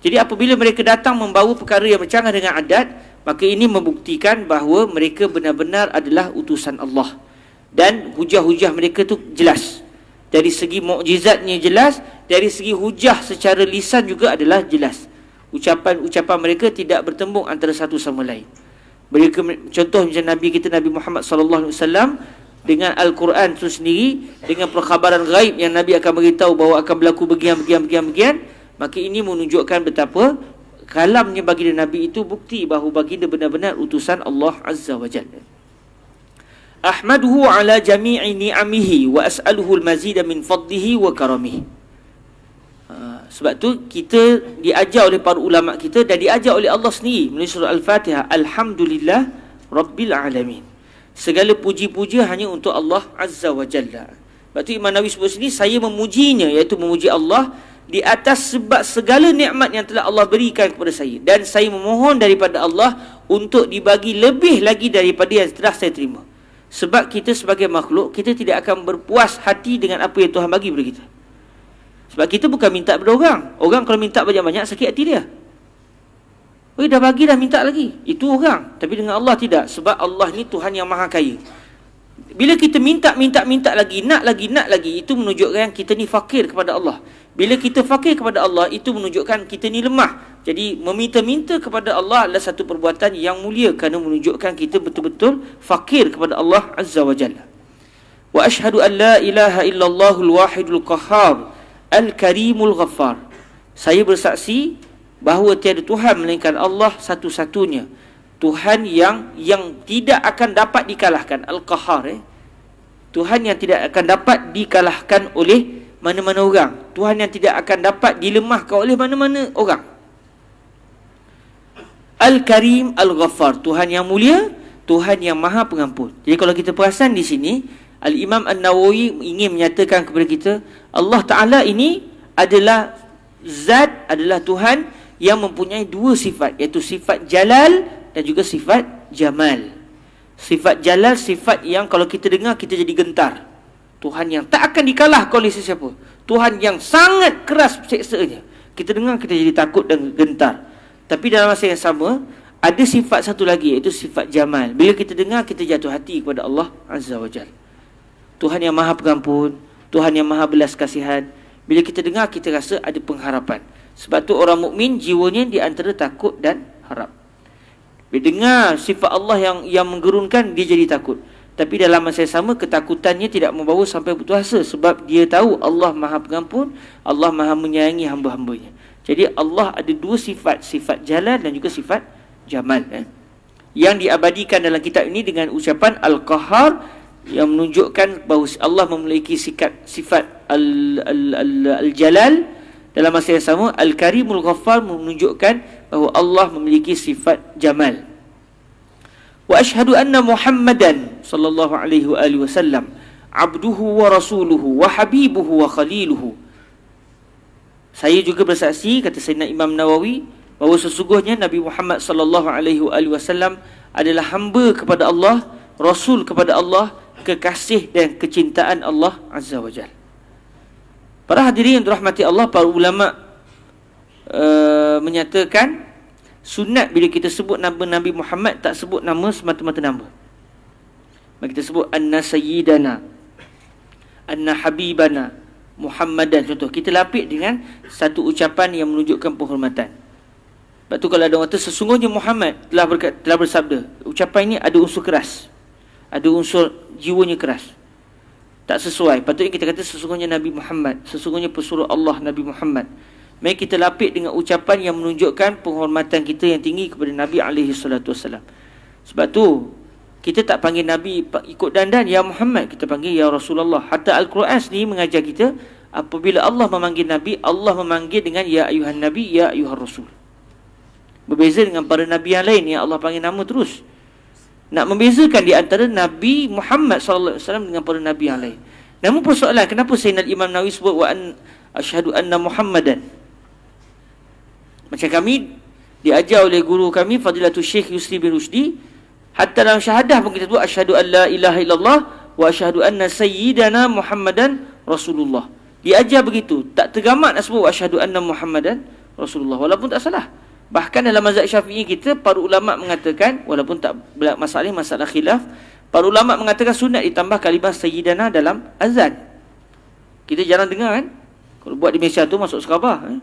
Jadi apabila mereka datang membawa perkara yang bercanggah dengan adat, maka ini membuktikan bahawa mereka benar-benar adalah utusan Allah. Dan hujah-hujah mereka tu jelas. Dari segi mukjizatnya jelas, dari segi hujah secara lisan juga adalah jelas. Ucapan-ucapan mereka tidak bertembung antara satu sama lain mereka contoh macam nabi kita nabi Muhammad sallallahu alaihi wasallam dengan al-Quran itu sendiri dengan perkhabaran gaib yang nabi akan beritahu bahawa akan berlaku begian begian begian begian maka ini menunjukkan betapa kalamnya bagi nabi itu bukti bahawa dia benar-benar utusan Allah azza wa jalla Ahmaduhu ala jami'i ni'amihi wa as'aluhu al-mazida min fadlihi wa karamihi sebab tu kita diajar oleh para ulama kita dan diajar oleh Allah sendiri melalui surah Al-Fatihah Alhamdulillah Rabbil Alamin segala puji-puji hanya untuk Allah Azza wa Jalla sebab tu Imam Nawawi sebut sini saya memujinya iaitu memuji Allah di atas sebab segala nikmat yang telah Allah berikan kepada saya dan saya memohon daripada Allah untuk dibagi lebih lagi daripada yang telah saya terima sebab kita sebagai makhluk kita tidak akan berpuas hati dengan apa yang Tuhan bagi kepada kita sebab kita bukan minta pada orang. Orang kalau minta banyak-banyak sakit hati dia. Oi dah bagi dah minta lagi. Itu orang. Tapi dengan Allah tidak sebab Allah ni Tuhan yang Maha Kaya. Bila kita minta minta minta lagi, nak lagi, nak lagi, itu menunjukkan kita ni fakir kepada Allah. Bila kita fakir kepada Allah, itu menunjukkan kita ni lemah. Jadi meminta-minta kepada Allah adalah satu perbuatan yang mulia kerana menunjukkan kita betul-betul fakir kepada Allah Azza wa Jalla. Wa ashhadu an la ilaha illallahul wahidul qahhar. Al-Karimul Ghaffar. Saya bersaksi bahawa tiada Tuhan melainkan Allah satu-satunya. Tuhan yang yang tidak akan dapat dikalahkan. Al-Qahar eh. Tuhan yang tidak akan dapat dikalahkan oleh mana-mana orang. Tuhan yang tidak akan dapat dilemahkan oleh mana-mana orang. Al-Karim Al-Ghaffar. Tuhan yang mulia, Tuhan yang maha pengampun. Jadi kalau kita perasan di sini, Al-Imam An-Nawawi ingin menyatakan kepada kita, Allah Ta'ala ini adalah zat, adalah Tuhan yang mempunyai dua sifat iaitu sifat jalal dan juga sifat jamal sifat jalal, sifat yang kalau kita dengar kita jadi gentar Tuhan yang tak akan dikalahkan oleh siapa. Tuhan yang sangat keras seksanya kita dengar kita jadi takut dan gentar tapi dalam masa yang sama ada sifat satu lagi iaitu sifat jamal bila kita dengar kita jatuh hati kepada Allah Azza wa Jal Tuhan yang maha pengampun Tuhan yang maha belas kasihan Bila kita dengar kita rasa ada pengharapan Sebab tu orang mukmin jiwanya di antara takut dan harap Bila dengar sifat Allah yang yang menggerunkan dia jadi takut Tapi dalam masa yang sama ketakutannya tidak membawa sampai putus asa Sebab dia tahu Allah maha pengampun Allah maha menyayangi hamba-hambanya Jadi Allah ada dua sifat Sifat jalan dan juga sifat jamal eh? Yang diabadikan dalam kitab ini dengan ucapan Al-Qahar yang menunjukkan bahawa Allah memiliki sikat, sifat al-jalal al, al, al, dalam masa yang sama al-karimul ghaffar menunjukkan bahawa Allah memiliki sifat jamal wa ashhadu anna muhammadan sallallahu alaihi wa alihi wasallam abduhu wa rasuluhu wa habibuhu wa khaliluhu saya juga bersaksi kata Sayyidina Imam Nawawi bahawa sesungguhnya Nabi Muhammad sallallahu alaihi wasallam adalah hamba kepada Allah, rasul kepada Allah kekasih dan kecintaan Allah Azza wa Jal. Para hadirin yang dirahmati Allah, para ulama uh, menyatakan sunat bila kita sebut nama Nabi Muhammad tak sebut nama semata-mata nama. Bila kita sebut anna sayyidana anna habibana Muhammadan contoh kita lapik dengan satu ucapan yang menunjukkan penghormatan. Sebab tu kalau ada orang kata sesungguhnya Muhammad telah berkata, telah bersabda, ucapan ini ada unsur keras ada unsur jiwanya keras tak sesuai patutnya kita kata sesungguhnya Nabi Muhammad sesungguhnya pesuruh Allah Nabi Muhammad mari kita lapik dengan ucapan yang menunjukkan penghormatan kita yang tinggi kepada Nabi alaihi salatu wasalam sebab tu kita tak panggil Nabi ikut dandan Ya Muhammad kita panggil Ya Rasulullah Hatta Al-Quran sendiri mengajar kita Apabila Allah memanggil Nabi Allah memanggil dengan Ya Ayuhan Nabi Ya Ayuhan Rasul Berbeza dengan para Nabi yang lain Yang Allah panggil nama terus nak membezakan di antara Nabi Muhammad sallallahu alaihi wasallam dengan para nabi yang lain. Namun persoalan kenapa Sayyidina Imam Nawawi sebut wa an asyhadu anna Muhammadan? Macam kami diajar oleh guru kami Fadilatul Syekh Yusri bin Rusdi hatta dalam syahadah pun kita sebut asyhadu alla ilaha illallah wa asyhadu anna sayyidana Muhammadan Rasulullah. Diajar begitu, tak tergamak nak sebut asyhadu anna Muhammadan Rasulullah walaupun tak salah. Bahkan dalam mazhab syafi'i kita, para ulama' mengatakan, walaupun tak berlaku masalah masalah khilaf, para ulama' mengatakan sunat ditambah kalimah sayyidana dalam azan. Kita jarang dengar kan? Kalau buat di Malaysia tu masuk sekabah. Eh?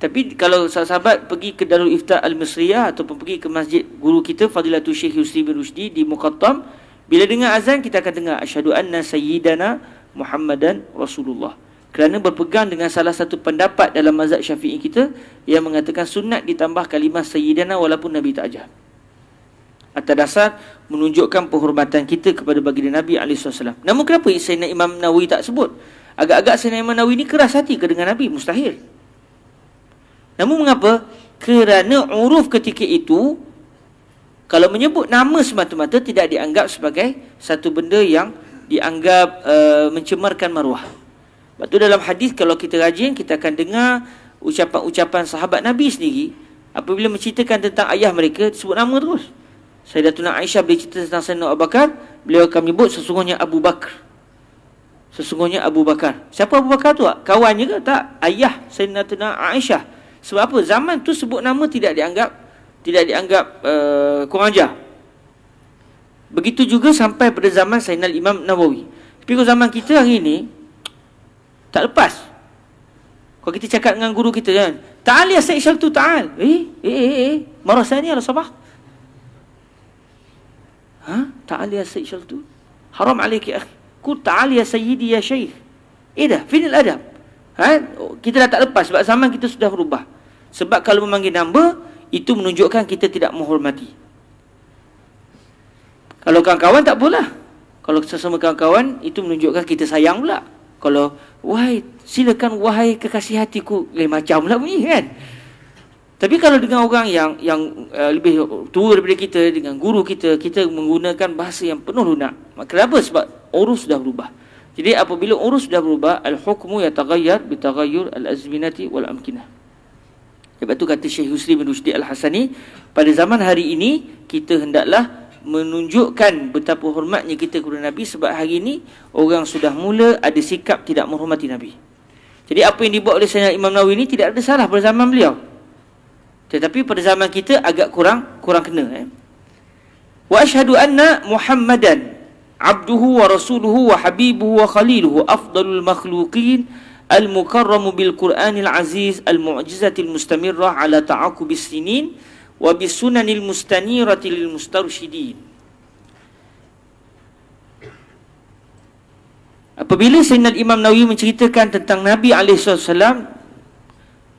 Tapi kalau sahabat pergi ke Darul Iftah Al-Misriyah ataupun pergi ke masjid guru kita, Fadilatul Syekh Yusri bin Rushdi di Muqattam, bila dengar azan, kita akan dengar, Asyadu anna sayyidana Muhammadan Rasulullah kerana berpegang dengan salah satu pendapat dalam mazhab syafi'i kita yang mengatakan sunat ditambah kalimah sayyidana walaupun Nabi tak ajar. Atas dasar menunjukkan penghormatan kita kepada baginda Nabi SAW. Namun kenapa Sayyidina Imam Nawawi tak sebut? Agak-agak Sayyidina Imam Nawawi ni keras hati ke dengan Nabi? Mustahil. Namun mengapa? Kerana uruf ketika itu, kalau menyebut nama semata-mata tidak dianggap sebagai satu benda yang dianggap uh, mencemarkan maruah. Lepas tu dalam hadis kalau kita rajin kita akan dengar ucapan-ucapan sahabat Nabi sendiri apabila menceritakan tentang ayah mereka sebut nama terus. Sayyidatuna Aisyah bila cerita tentang Sayyidina Abu Bakar, beliau akan menyebut sesungguhnya Abu Bakar. Sesungguhnya Abu Bakar. Siapa Abu Bakar tu? Kawannya ke tak? Ayah Sayyidatuna Aisyah. Sebab apa? Zaman tu sebut nama tidak dianggap tidak dianggap uh, kurang ajar. Begitu juga sampai pada zaman Sayyidina Imam Nawawi. Tapi zaman kita hari ini, tak lepas. Kalau kita cakap dengan guru kita kan, ta'al ya Syekh Syaltu ta'al. Eh, eh, eh, eh. Marah saya ni ala sabah. Ha? Ta'al ya Syekh Syaltu. Haram alaiki ya akh. Ku ta'al ya Sayyidi ya Syekh. Eh dah, finil adab. Ha? Kita dah tak lepas sebab zaman kita sudah berubah. Sebab kalau memanggil nama, itu menunjukkan kita tidak menghormati. Kalau kawan-kawan tak apalah. Kalau sesama kawan-kawan, itu menunjukkan kita sayang pula kalau wahai silakan wahai kekasih hatiku lain eh, macam lah bunyi kan tapi kalau dengan orang yang yang uh, lebih tua daripada kita dengan guru kita kita menggunakan bahasa yang penuh lunak maka apa sebab urus sudah berubah jadi apabila urus sudah berubah al-hukmu yataghayyar bitaghayyur al-azminati wal amkinah sebab tu kata Syekh Husri bin Rushdi Al-Hasani Pada zaman hari ini Kita hendaklah menunjukkan betapa hormatnya kita kepada Nabi sebab hari ini orang sudah mula ada sikap tidak menghormati Nabi. Jadi apa yang dibuat oleh Sayyidina Imam Nawawi ini tidak ada salah pada zaman beliau. Tetapi pada zaman kita agak kurang kurang kena. Eh? Wa ashadu anna Muhammadan abduhu wa rasuluhu wa habibuhu wa khaliluhu afdalul makhluqin al-mukarramu bil-Quranil aziz al-mu'jizatil mustamirrah ala ta'akubis sinin wa bisunanil mustanirati lil mustarshidin Apabila Sayyidina Imam Nawawi menceritakan tentang Nabi alaihi wasallam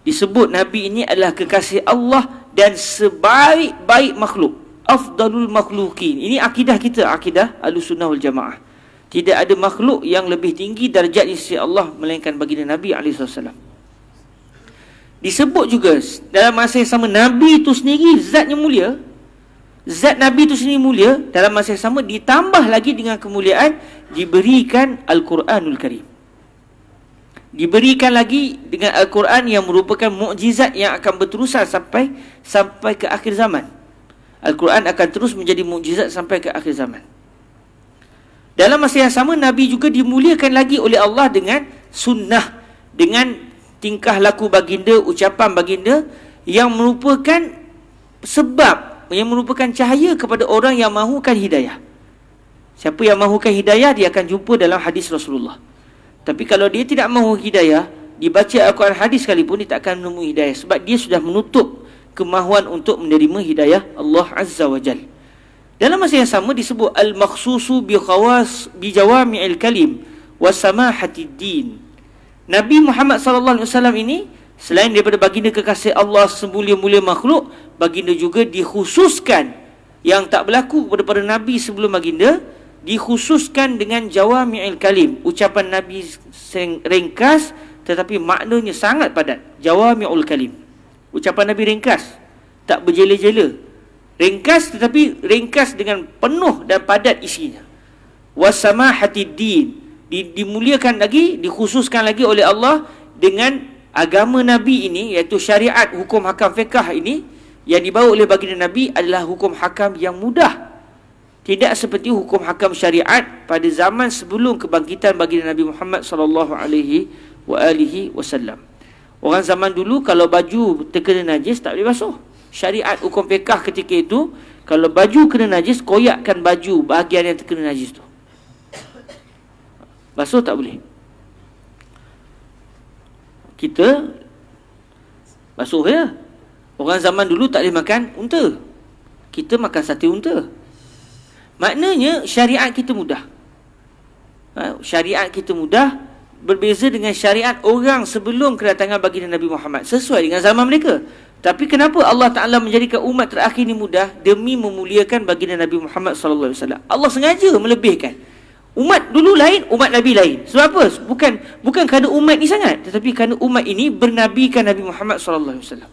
disebut nabi ini adalah kekasih Allah dan sebaik-baik makhluk afdalul makhlukin ini akidah kita akidah al-sunnah wal jamaah tidak ada makhluk yang lebih tinggi darjat di sisi Allah melainkan baginda Nabi alaihi wasallam Disebut juga dalam masa yang sama Nabi itu sendiri zatnya mulia Zat Nabi itu sendiri mulia Dalam masa yang sama ditambah lagi dengan kemuliaan Diberikan Al-Quranul Karim Diberikan lagi dengan Al-Quran yang merupakan mukjizat yang akan berterusan sampai sampai ke akhir zaman. Al-Quran akan terus menjadi mukjizat sampai ke akhir zaman. Dalam masa yang sama, Nabi juga dimuliakan lagi oleh Allah dengan sunnah. Dengan tingkah laku baginda, ucapan baginda yang merupakan sebab, yang merupakan cahaya kepada orang yang mahukan hidayah. Siapa yang mahukan hidayah, dia akan jumpa dalam hadis Rasulullah. Tapi kalau dia tidak mahu hidayah, dibaca Al-Quran hadis sekalipun, dia tak akan menemui hidayah. Sebab dia sudah menutup kemahuan untuk menerima hidayah Allah Azza wa Jal. Dalam masa yang sama disebut Al-Makhsusu bi-khawas bi-jawami'il kalim wa-samahatid-din. Nabi Muhammad sallallahu alaihi wasallam ini selain daripada baginda kekasih Allah semulia-mulia makhluk, baginda juga dikhususkan yang tak berlaku kepada para nabi sebelum baginda dikhususkan dengan jawami'il kalim, ucapan nabi ringkas tetapi maknanya sangat padat. Jawami'ul kalim. Ucapan nabi ringkas, tak berjela-jela. Ringkas tetapi ringkas dengan penuh dan padat isinya. Wasamahati din di, dimuliakan lagi, dikhususkan lagi oleh Allah dengan agama Nabi ini, iaitu syariat hukum hakam fiqah ini yang dibawa oleh baginda Nabi adalah hukum hakam yang mudah. Tidak seperti hukum hakam syariat pada zaman sebelum kebangkitan baginda Nabi Muhammad sallallahu alaihi wa alihi wasallam. Orang zaman dulu kalau baju terkena najis tak boleh basuh. Syariat hukum fiqah ketika itu kalau baju kena najis koyakkan baju bahagian yang terkena najis tu. Basuh tak boleh. Kita basuh ya. Orang zaman dulu tak boleh makan unta. Kita makan sate unta. Maknanya syariat kita mudah. Ha? Syariat kita mudah berbeza dengan syariat orang sebelum kedatangan baginda Nabi Muhammad. Sesuai dengan zaman mereka. Tapi kenapa Allah Ta'ala menjadikan umat terakhir ini mudah demi memuliakan baginda Nabi Muhammad Sallallahu Alaihi Wasallam. Allah sengaja melebihkan. Umat dulu lain, umat Nabi lain. Sebab apa? Bukan bukan kerana umat ni sangat, tetapi kerana umat ini bernabikan Nabi Muhammad sallallahu alaihi wasallam.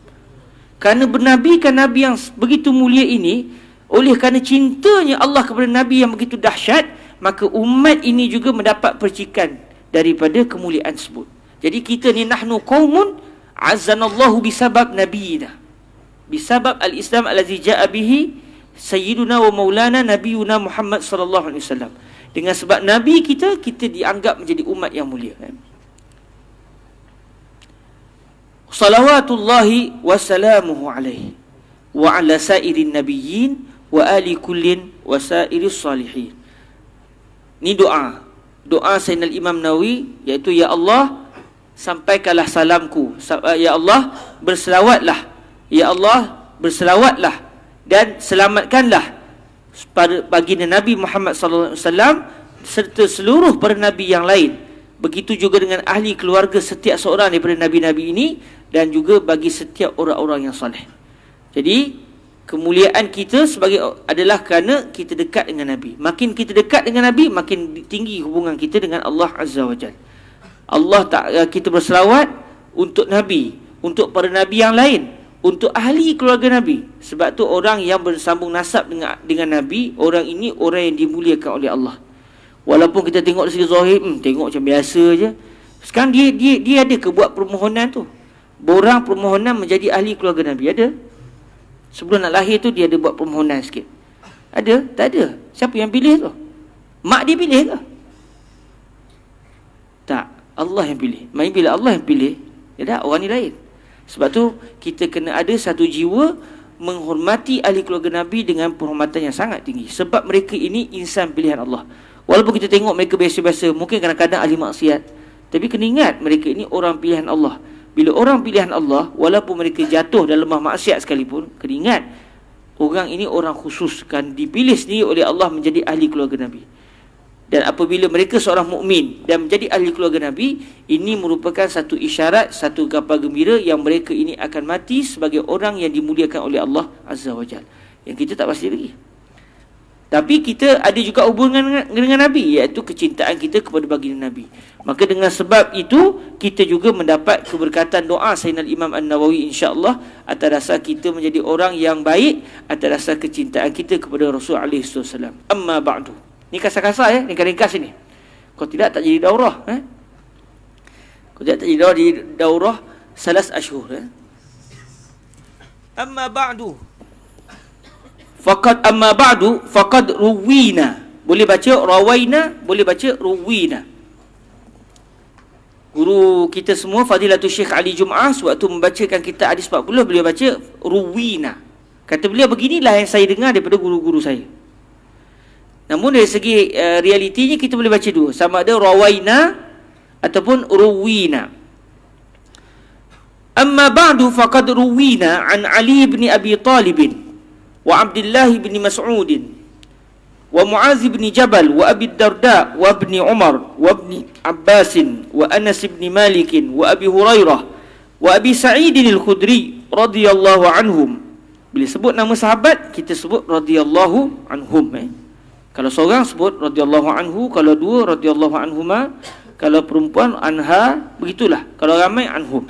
Kerana bernabikan Nabi yang begitu mulia ini oleh kerana cintanya Allah kepada Nabi yang begitu dahsyat, maka umat ini juga mendapat percikan daripada kemuliaan tersebut. Jadi kita ni nahnu qaumun azzanallahu bisabab nabiyina. Bisabab al-Islam allazi ja'a bihi sayyiduna wa maulana nabiyuna Muhammad sallallahu alaihi wasallam. Dengan sebab Nabi kita, kita dianggap menjadi umat yang mulia. Kan? Salawatullahi wassalamuhu alaihi wa ala sairin nabiyyin wa ali kullin wa sairis salihin. Ini doa. Doa Sayyidina Imam Nawawi iaitu Ya Allah, sampaikanlah salamku. Eh, ya Allah, berselawatlah. Ya Allah, berselawatlah. Dan selamatkanlah bagi Nabi Muhammad sallallahu alaihi wasallam serta seluruh para nabi yang lain begitu juga dengan ahli keluarga setiap seorang daripada nabi-nabi ini dan juga bagi setiap orang-orang yang soleh. Jadi kemuliaan kita sebagai adalah kerana kita dekat dengan nabi. Makin kita dekat dengan nabi, makin tinggi hubungan kita dengan Allah Azza wa Jalla. Allah tak kita berselawat untuk nabi, untuk para nabi yang lain untuk ahli keluarga Nabi sebab tu orang yang bersambung nasab dengan dengan Nabi orang ini orang yang dimuliakan oleh Allah walaupun kita tengok dari segi zahir hmm, tengok macam biasa je sekarang dia dia dia ada ke buat permohonan tu borang permohonan menjadi ahli keluarga Nabi ada sebelum nak lahir tu dia ada buat permohonan sikit ada tak ada siapa yang pilih tu mak dia pilih ke tak Allah yang pilih main bila Allah yang pilih ya dah orang ni lain sebab tu kita kena ada satu jiwa menghormati ahli keluarga Nabi dengan penghormatan yang sangat tinggi. Sebab mereka ini insan pilihan Allah. Walaupun kita tengok mereka biasa-biasa, mungkin kadang-kadang ahli maksiat. Tapi kena ingat mereka ini orang pilihan Allah. Bila orang pilihan Allah, walaupun mereka jatuh dalam lemah maksiat sekalipun, kena ingat orang ini orang khusus kan dipilih sendiri oleh Allah menjadi ahli keluarga Nabi dan apabila mereka seorang mukmin dan menjadi ahli keluarga Nabi ini merupakan satu isyarat satu gambar gembira yang mereka ini akan mati sebagai orang yang dimuliakan oleh Allah Azza wa Jal yang kita tak pasti lagi tapi kita ada juga hubungan dengan, dengan Nabi iaitu kecintaan kita kepada baginda Nabi maka dengan sebab itu kita juga mendapat keberkatan doa Sayyidina Imam An-Nawawi insya-Allah atas dasar kita menjadi orang yang baik atas dasar kecintaan kita kepada Rasul alaihi wasallam amma ba'du Ni kasar-kasar ya, ringkas-ringkas ini. Kau tidak tak jadi daurah, eh? Kau tidak tak jadi daurah di daurah salas asyhur, eh? Amma ba'du. Faqad amma ba'du faqad ruwina. Boleh baca rawaina, boleh baca ruwina. Guru kita semua Fadilatul Syekh Ali Jumaah sewaktu membacakan kitab hadis 40 beliau baca ruwina. Kata beliau beginilah yang saya dengar daripada guru-guru saya. Namun dari segi uh, realitinya kita boleh baca dua. Sama ada rawaina ataupun ruwina. Amma ba'du faqad ruwina an Ali ibn Abi Talibin, wa Abdullah ibn Mas'udin, wa Muaz ibn Jabal wa Abi Darda wa ibn Umar wa ibn Abbasin, wa Anas ibn Malikin, wa Abi Hurairah wa Abi Sa'idin al-Khudri radhiyallahu anhum. Bila sebut nama sahabat, kita sebut radhiyallahu anhum. Eh? Kalau seorang sebut radhiyallahu anhu, kalau dua radhiyallahu anhuma, kalau perempuan anha, begitulah. Kalau ramai anhu.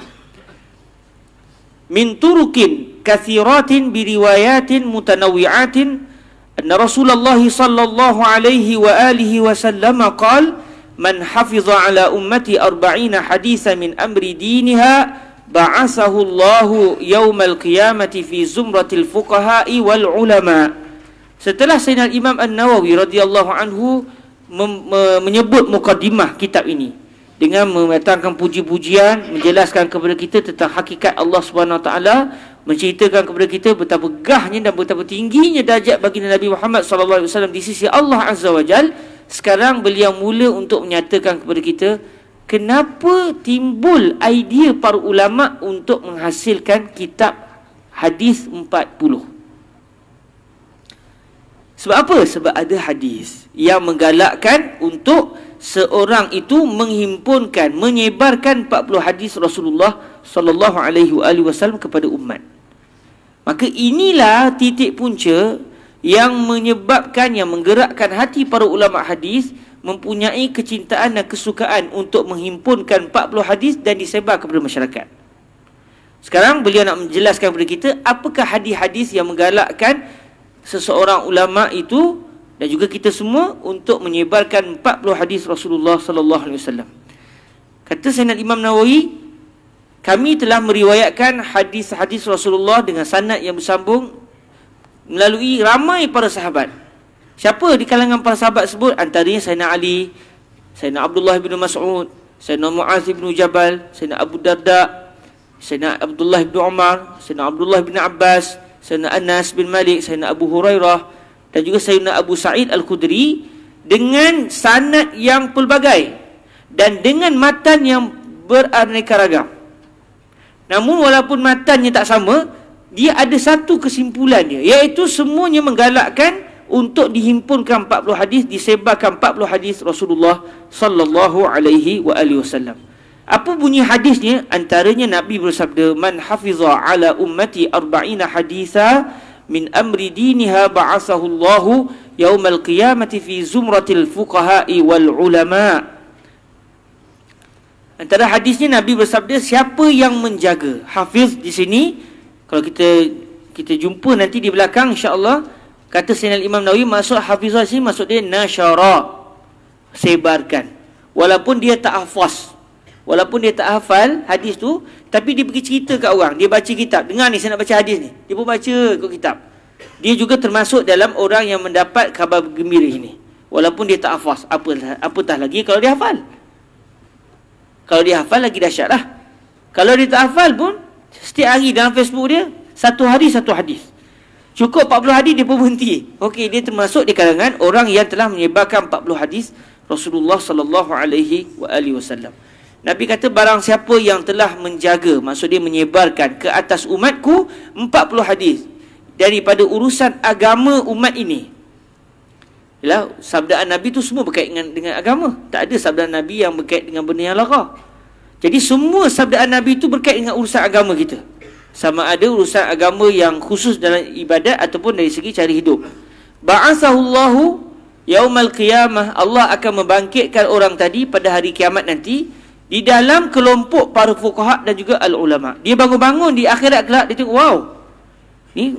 Min turukin kathiratin biriwayatin mutanawiatin anna Rasulullah sallallahu alaihi wa alihi wa sallama qal man hafiza ala ummati arba'ina haditha min amri diniha ba'asahu allahu yawmal qiyamati fi zumratil fuqaha'i wal ulama' Setelah Sayyidina Imam An-Nawawi radhiyallahu anhu menyebut mukadimah kitab ini dengan memetangkan puji-pujian, menjelaskan kepada kita tentang hakikat Allah Subhanahu Wa Taala, menceritakan kepada kita betapa gahnya dan betapa tingginya darjat bagi Nabi Muhammad sallallahu alaihi wasallam di sisi Allah Azza wa Jal, sekarang beliau mula untuk menyatakan kepada kita kenapa timbul idea para ulama untuk menghasilkan kitab hadis 40. Sebab apa? Sebab ada hadis yang menggalakkan untuk seorang itu menghimpunkan, menyebarkan 40 hadis Rasulullah sallallahu alaihi wasallam kepada umat. Maka inilah titik punca yang menyebabkan yang menggerakkan hati para ulama hadis mempunyai kecintaan dan kesukaan untuk menghimpunkan 40 hadis dan disebar kepada masyarakat. Sekarang beliau nak menjelaskan kepada kita apakah hadis-hadis yang menggalakkan seseorang ulama itu dan juga kita semua untuk menyebarkan 40 hadis Rasulullah sallallahu alaihi wasallam. Kata Sayyid Imam Nawawi, kami telah meriwayatkan hadis-hadis Rasulullah dengan sanad yang bersambung melalui ramai para sahabat. Siapa di kalangan para sahabat sebut antaranya Sayyidina Ali, Sayyidina Abdullah bin Mas'ud, Sayyidina Mu'az bin Jabal, Sayyidina Abu Darda, Sayyidina Abdullah bin Umar, Sayyidina Abdullah bin Abbas, Sayyidina Anas bin Malik, Sayyidina Abu Hurairah dan juga Sayyidina Abu Sa'id Al-Khudri dengan sanad yang pelbagai dan dengan matan yang beraneka ragam. Namun walaupun matannya tak sama, dia ada satu kesimpulan dia iaitu semuanya menggalakkan untuk dihimpunkan 40 hadis disebarkan 40 hadis Rasulullah sallallahu alaihi wa alihi wasallam. Apa bunyi hadisnya? Antaranya Nabi bersabda, "Man hafiza ala ummati arba'ina haditha min amri diniha ba'asahu Allah yaum al-qiyamati fi zumratil fuqaha'i wal ulama." Antara hadisnya Nabi bersabda, "Siapa yang menjaga hafiz di sini?" Kalau kita kita jumpa nanti di belakang insya-Allah kata Sayyidina Imam Nawawi masuk hafizah sini maksud dia nasyara sebarkan walaupun dia tak hafaz Walaupun dia tak hafal hadis tu Tapi dia pergi cerita kat orang Dia baca kitab Dengar ni saya nak baca hadis ni Dia pun baca ikut kitab Dia juga termasuk dalam orang yang mendapat khabar gembira ini Walaupun dia tak hafaz Apatah, apatah lagi kalau dia hafal Kalau dia hafal lagi dahsyat lah Kalau dia tak hafal pun Setiap hari dalam Facebook dia Satu hari satu hadis Cukup 40 hadis dia pun berhenti Okey dia termasuk di kalangan orang yang telah menyebarkan 40 hadis Rasulullah sallallahu alaihi wasallam. Nabi kata barang siapa yang telah menjaga maksud dia menyebarkan ke atas umatku 40 hadis daripada urusan agama umat ini. Ialah sabdaan Nabi tu semua berkait dengan, dengan agama. Tak ada sabdaan Nabi yang berkait dengan benda yang lara. Jadi semua sabdaan Nabi tu berkait dengan urusan agama kita. Sama ada urusan agama yang khusus dalam ibadat ataupun dari segi cari hidup. Ba'asahullahu yaumal qiyamah. Allah akan membangkitkan orang tadi pada hari kiamat Nanti di dalam kelompok para fuqaha dan juga al ulama. Dia bangun-bangun di akhirat kelak dia tengok wow. Ni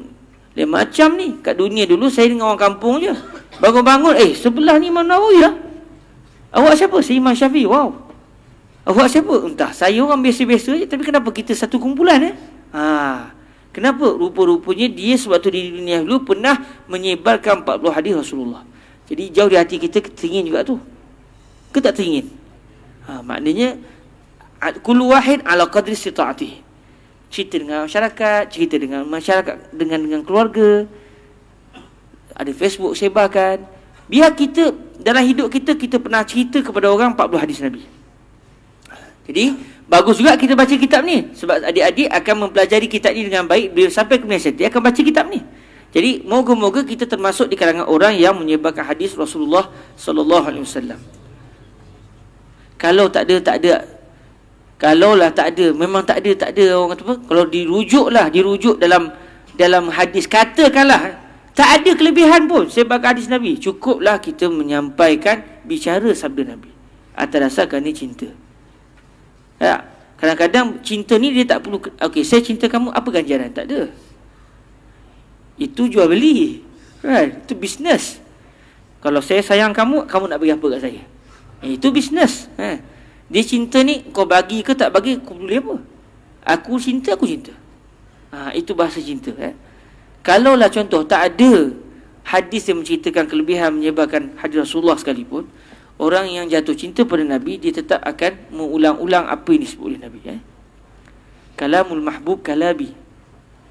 dia macam ni kat dunia dulu saya dengan orang kampung je. Bangun-bangun eh sebelah ni mana awak ya, lah. Awak siapa? Saya Imam Syafi'i. Wow. Awak siapa? Entah. Saya orang biasa-biasa je tapi kenapa kita satu kumpulan eh? Ha. Kenapa? Rupa-rupanya dia sewaktu di dunia dulu pernah menyebarkan 40 hadis Rasulullah. Jadi jauh di hati kita, kita juga tu. Kita tak teringin? Ha, maknanya kullu wahid ala qadri istita'ati. Cerita dengan masyarakat, cerita dengan masyarakat dengan dengan keluarga. Ada Facebook sebarkan. Biar kita dalam hidup kita kita pernah cerita kepada orang 40 hadis Nabi. Jadi bagus juga kita baca kitab ni sebab adik-adik akan mempelajari kitab ni dengan baik bila sampai ke Malaysia dia akan baca kitab ni. Jadi moga-moga kita termasuk di kalangan orang yang menyebarkan hadis Rasulullah sallallahu alaihi wasallam kalau tak ada tak ada kalau lah tak ada memang tak ada tak ada orang kata apa kalau dirujuk lah, dirujuk dalam dalam hadis katakanlah tak ada kelebihan pun sebab hadis Nabi cukuplah kita menyampaikan bicara sabda Nabi atas dasar kerana cinta ya kadang-kadang cinta ni dia tak perlu okey saya cinta kamu apa ganjaran tak ada itu jual beli right kan? itu bisnes kalau saya sayang kamu kamu nak bagi apa kat saya itu bisnes. Ha. Dia cinta ni, kau bagi ke tak bagi, kau boleh apa? Aku cinta, aku cinta. Ha, itu bahasa cinta. Eh. lah contoh, tak ada hadis yang menceritakan kelebihan menyebabkan hadis Rasulullah sekalipun, orang yang jatuh cinta pada Nabi, dia tetap akan mengulang-ulang apa yang disebut oleh Nabi. Eh. Kalamul mahbub kalabi.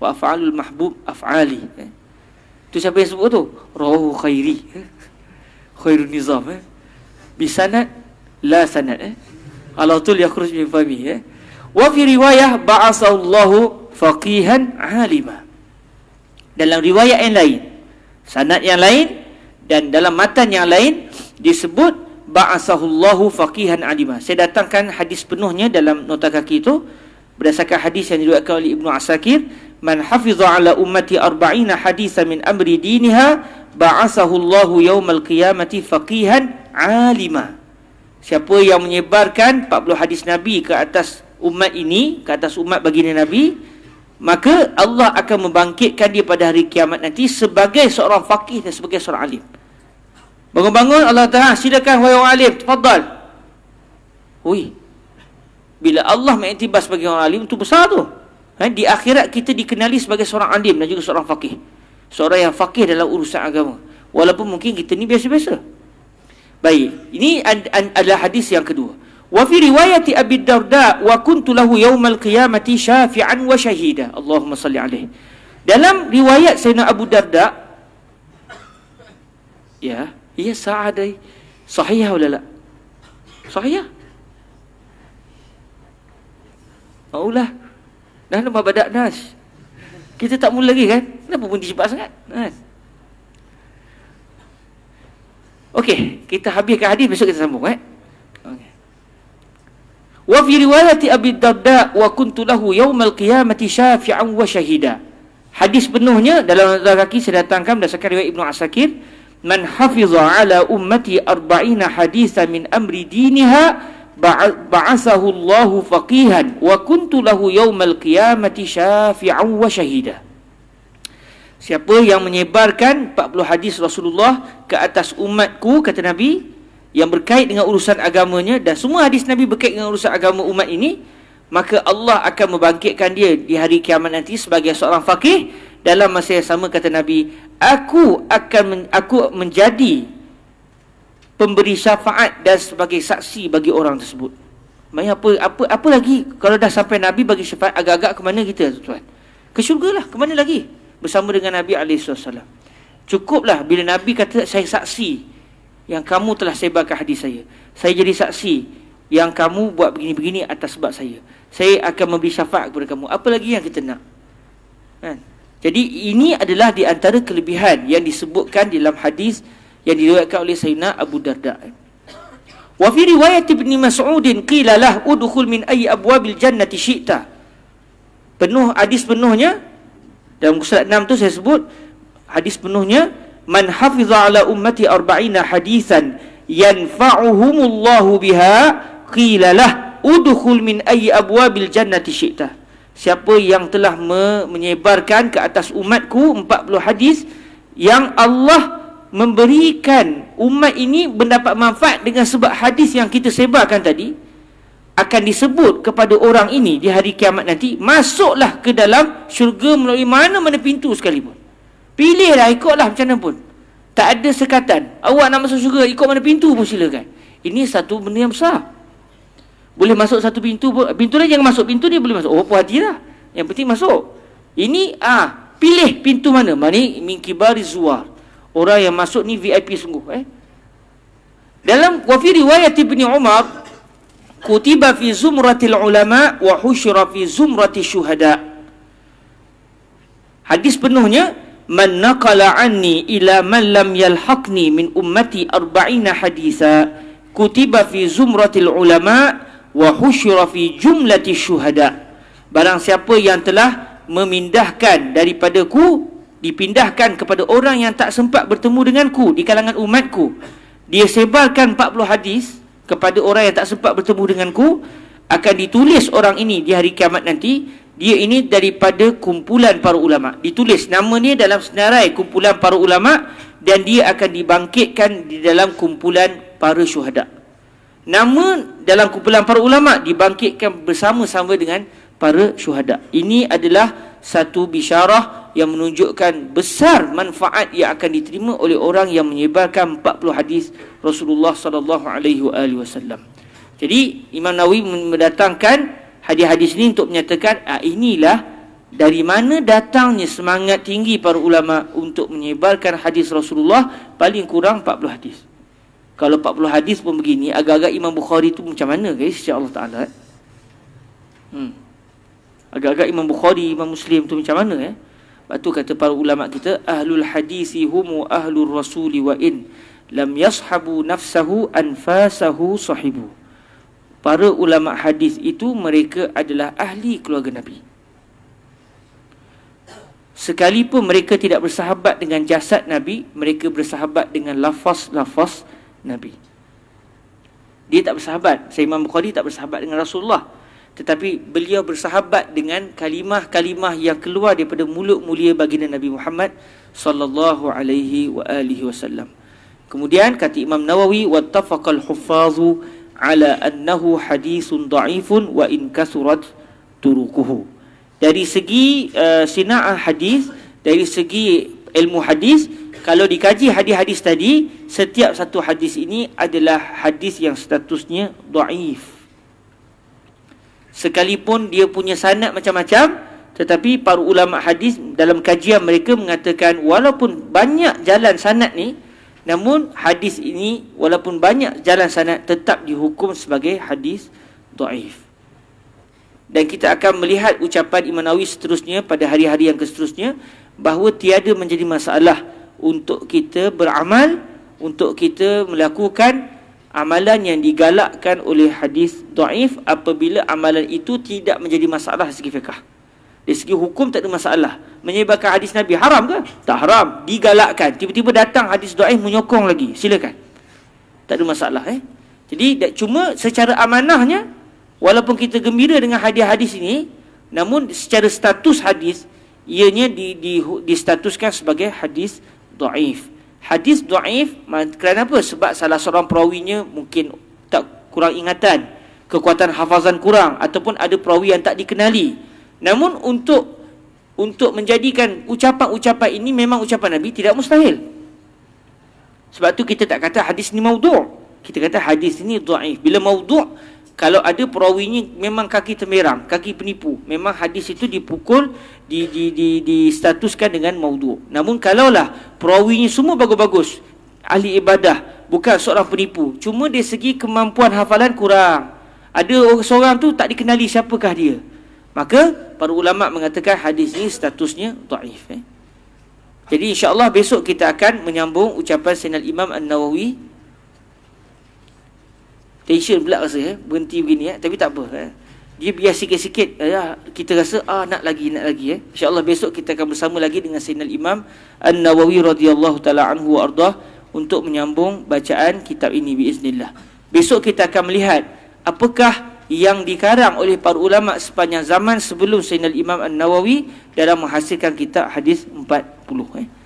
Wa af'alul mahbub af'ali. Itu eh. siapa yang sebut tu? Rahu khairi. Eh. Khairul nizam. Eh bisanat la sanad eh ala tul yakhruj min fami eh wa fi riwayah ba'asa Allahu faqihan alima dalam riwayat yang lain sanad yang lain dan dalam matan yang lain disebut ba'asahullahu faqihan alima saya datangkan hadis penuhnya dalam nota kaki itu berdasarkan hadis yang diriwayatkan oleh Ibnu Asakir man hafiza ala ummati 40 hadisan min amri diniha ba'asahu Allahu yaumal qiyamati faqihan alima. Siapa yang menyebarkan 40 hadis Nabi ke atas umat ini, ke atas umat baginda Nabi, maka Allah akan membangkitkan dia pada hari kiamat nanti sebagai seorang faqih dan sebagai seorang alim. Bangun-bangun Allah Taala silakan wahai orang alim, tafadhal. Hui. Bila Allah mengiktibar sebagai orang alim itu besar tu. Eh, di akhirat kita dikenali sebagai seorang alim dan juga seorang faqih seorang yang fakih dalam urusan agama walaupun mungkin kita ni biasa-biasa baik ini adalah hadis yang kedua wa fi riwayati abi darda wa kuntu lahu yaumal qiyamati syafi'an wa shahida. Allahumma salli alaihi dalam riwayat Sayyidina Abu Darda ya ia sa'adai sahih atau tidak sahih Maulah Dah nama badak nas kita tak mula lagi kan? Kenapa pun cepat sangat? Kan? Okey, kita habiskan hadis besok kita sambung eh. Okey. Wa fi riwayat Abi Darda wa kuntu lahu yawm al-qiyamati syafi'an wa shahida. Hadis penuhnya dalam nazar kaki saya datangkan berdasarkan riwayat Ibnu Asakir, man hafiza ala ummati 40 hadisan min amri diniha ba'asahu Allahu faqihan wa kuntu lahu yawmal qiyamati syafi'an wa syahida. Siapa yang menyebarkan 40 hadis Rasulullah ke atas umatku kata Nabi yang berkait dengan urusan agamanya dan semua hadis Nabi berkait dengan urusan agama umat ini maka Allah akan membangkitkan dia di hari kiamat nanti sebagai seorang faqih dalam masa yang sama kata Nabi aku akan men- aku menjadi pemberi syafaat dan sebagai saksi bagi orang tersebut. Mai apa apa apa lagi kalau dah sampai Nabi bagi syafaat agak-agak ke mana kita tuan? Ke syurgalah, ke mana lagi? Bersama dengan Nabi alaihi wasallam. Cukuplah bila Nabi kata saya saksi yang kamu telah sebarkan hadis saya. Saya jadi saksi yang kamu buat begini-begini atas sebab saya. Saya akan memberi syafaat kepada kamu. Apa lagi yang kita nak? Kan? Jadi ini adalah di antara kelebihan yang disebutkan dalam hadis yang diriwayatkan oleh Sayyidina Abu Darda. Wa fi riwayat Ibn Mas'ud qila lah udkhul min ayyi abwabil jannati syi'ta. Penuh hadis penuhnya dalam surat 6 tu saya sebut hadis penuhnya man hafiza ala ummati arba'ina hadisan yanfa'uhumullahu biha qila lah udkhul min ayyi abwabil jannati syi'ta. Siapa yang telah menyebarkan ke atas umatku 40 hadis yang Allah memberikan umat ini mendapat manfaat dengan sebab hadis yang kita sebarkan tadi akan disebut kepada orang ini di hari kiamat nanti masuklah ke dalam syurga melalui mana-mana pintu sekalipun pilihlah ikutlah macam mana pun tak ada sekatan awak nak masuk syurga ikut mana pintu pun silakan ini satu benda yang besar boleh masuk satu pintu pun pintu lain jangan masuk pintu ni boleh masuk oh puas lah yang penting masuk ini ah pilih pintu mana mana min kibari zuar orang yang masuk ni VIP sungguh eh dalam wafi riwayat Ibn Umar kutiba fi zumratil ulama wa hushra fi zumratil syuhada hadis penuhnya man naqala anni ila man lam yalhaqni min ummati arba'ina haditha kutiba fi zumratil ulama wa hushra fi jumlatil syuhada barang siapa yang telah memindahkan daripadaku dipindahkan kepada orang yang tak sempat bertemu denganku di kalangan umatku. Dia sebarkan 40 hadis kepada orang yang tak sempat bertemu denganku akan ditulis orang ini di hari kiamat nanti dia ini daripada kumpulan para ulama ditulis nama dia dalam senarai kumpulan para ulama dan dia akan dibangkitkan di dalam kumpulan para syuhada nama dalam kumpulan para ulama dibangkitkan bersama-sama dengan para syuhada ini adalah satu bisyarah yang menunjukkan besar manfaat yang akan diterima oleh orang yang menyebarkan 40 hadis Rasulullah sallallahu alaihi wasallam. Jadi Imam Nawawi mendatangkan hadis-hadis ini untuk menyatakan ah, inilah dari mana datangnya semangat tinggi para ulama untuk menyebarkan hadis Rasulullah paling kurang 40 hadis. Kalau 40 hadis pun begini, agak-agak Imam Bukhari itu macam mana guys? Insya Allah Ta'ala. Eh? Hmm. Agak-agak Imam Bukhari, Imam Muslim tu macam mana eh? Lepas tu kata para ulama kita ahlul hadisi humu ahlul rasul wa in lam yashabu nafsahu anfasahu sahibu. Para ulama hadis itu mereka adalah ahli keluarga Nabi. Sekalipun mereka tidak bersahabat dengan jasad Nabi, mereka bersahabat dengan lafaz-lafaz Nabi. Dia tak bersahabat. Saya Imam Bukhari tak bersahabat dengan Rasulullah tetapi beliau bersahabat dengan kalimah-kalimah yang keluar daripada mulut mulia baginda Nabi Muhammad sallallahu alaihi wa alihi wasallam. Kemudian kata Imam Nawawi wattafaqal huffazu ala annahu hadisun dha'ifun wa in kasurat turukuhu. Dari segi uh, sina'ah hadis, dari segi ilmu hadis, kalau dikaji hadis-hadis tadi, setiap satu hadis ini adalah hadis yang statusnya dhaif sekalipun dia punya sanad macam-macam tetapi para ulama hadis dalam kajian mereka mengatakan walaupun banyak jalan sanad ni namun hadis ini walaupun banyak jalan sanad tetap dihukum sebagai hadis dhaif dan kita akan melihat ucapan Imam Nawawi seterusnya pada hari-hari yang seterusnya bahawa tiada menjadi masalah untuk kita beramal untuk kita melakukan amalan yang digalakkan oleh hadis daif apabila amalan itu tidak menjadi masalah dari segi fiqah. Dari segi hukum tak ada masalah. Menyebabkan hadis Nabi haram ke? Tak haram. Digalakkan. Tiba-tiba datang hadis daif menyokong lagi. Silakan. Tak ada masalah eh. Jadi cuma secara amanahnya walaupun kita gembira dengan hadis-hadis ini namun secara status hadis ianya di, di, di statuskan sebagai hadis daif. Hadis kerana apa? Sebab salah seorang perawinya mungkin tak kurang ingatan, kekuatan hafazan kurang ataupun ada perawi yang tak dikenali. Namun untuk untuk menjadikan ucapan-ucapan ini memang ucapan Nabi tidak mustahil. Sebab tu kita tak kata hadis ni maudhu'. Kita kata hadis ini dhaif. Bila maudhu' kalau ada perawinya memang kaki temerang, kaki penipu, memang hadis itu dipukul di di di di statuskan dengan maudhu'. Namun kalaulah perawinya semua bagus-bagus, ahli ibadah, bukan seorang penipu, cuma dari segi kemampuan hafalan kurang. Ada orang seorang tu tak dikenali siapakah dia. Maka para ulama mengatakan hadis ini statusnya dhaif eh. Jadi insya-Allah besok kita akan menyambung ucapan Sayyidina Imam An-Nawawi tension pula rasa eh berhenti begini eh tapi tak apa eh dia biar sikit-sikit eh, ya. kita rasa ah nak lagi nak lagi eh insyaallah besok kita akan bersama lagi dengan Sayyidina Imam An-Nawawi radhiyallahu taala anhu ardah untuk menyambung bacaan kitab ini biiznillah besok kita akan melihat apakah yang dikarang oleh para ulama sepanjang zaman sebelum Sayyidina Imam An-Nawawi dalam menghasilkan kitab hadis 40 eh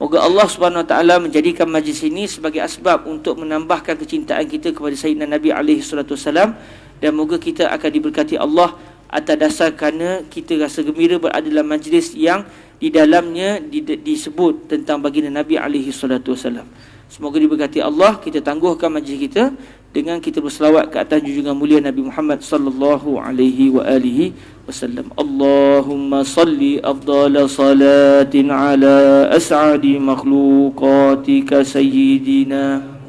Moga Allah Subhanahu Wa Taala menjadikan majlis ini sebagai asbab untuk menambahkan kecintaan kita kepada Sayyidina Nabi alaihi Sallam dan moga kita akan diberkati Allah atas dasar kerana kita rasa gembira berada dalam majlis yang di dalamnya disebut tentang baginda Nabi alaihi salatu wasallam. Semoga diberkati Allah kita tangguhkan majlis kita dengan kita berselawat ke atas junjungan mulia Nabi Muhammad sallallahu alaihi wa alihi wasallam. Allahumma salli afdal salatin ala as'adi makhluqatika sayyidina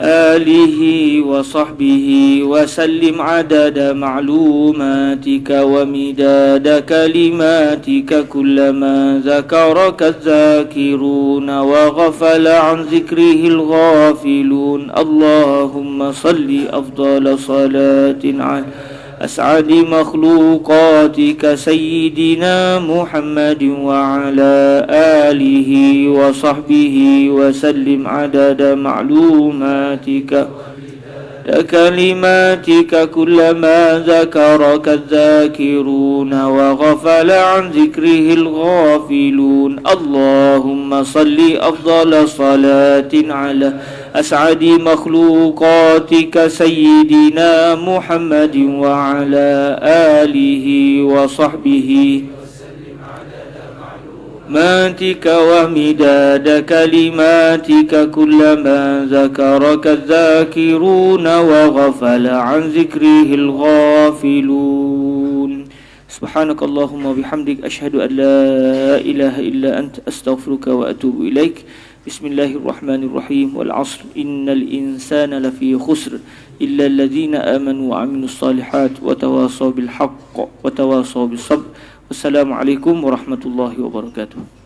آله وصحبه وسلم عدد معلوماتك ومداد كلماتك كلما ذكرك الذاكرون وغفل عن ذكره الغافلون اللهم صل أفضل صلاة عليه أسعد مخلوقاتك سيدنا محمد وعلى آله وصحبه وسلم عدد معلوماتك كلماتك كلما ذكرك الذاكرون وغفل عن ذكره الغافلون اللهم صل أفضل صلاة على أسعد مخلوقاتك سيدنا محمد وعلى آله وصحبه ماتك ومداد كلماتك كلما ذكرك الذاكرون وغفل عن ذكره الغافلون سبحانك اللهم وبحمدك أشهد أن لا إله إلا أنت أستغفرك وأتوب إليك بسم الله الرحمن الرحيم والعصر إن الإنسان لفي خسر إلا الذين آمنوا وعملوا الصالحات وتواصوا بالحق وتواصوا بالصبر والسلام عليكم ورحمة الله وبركاته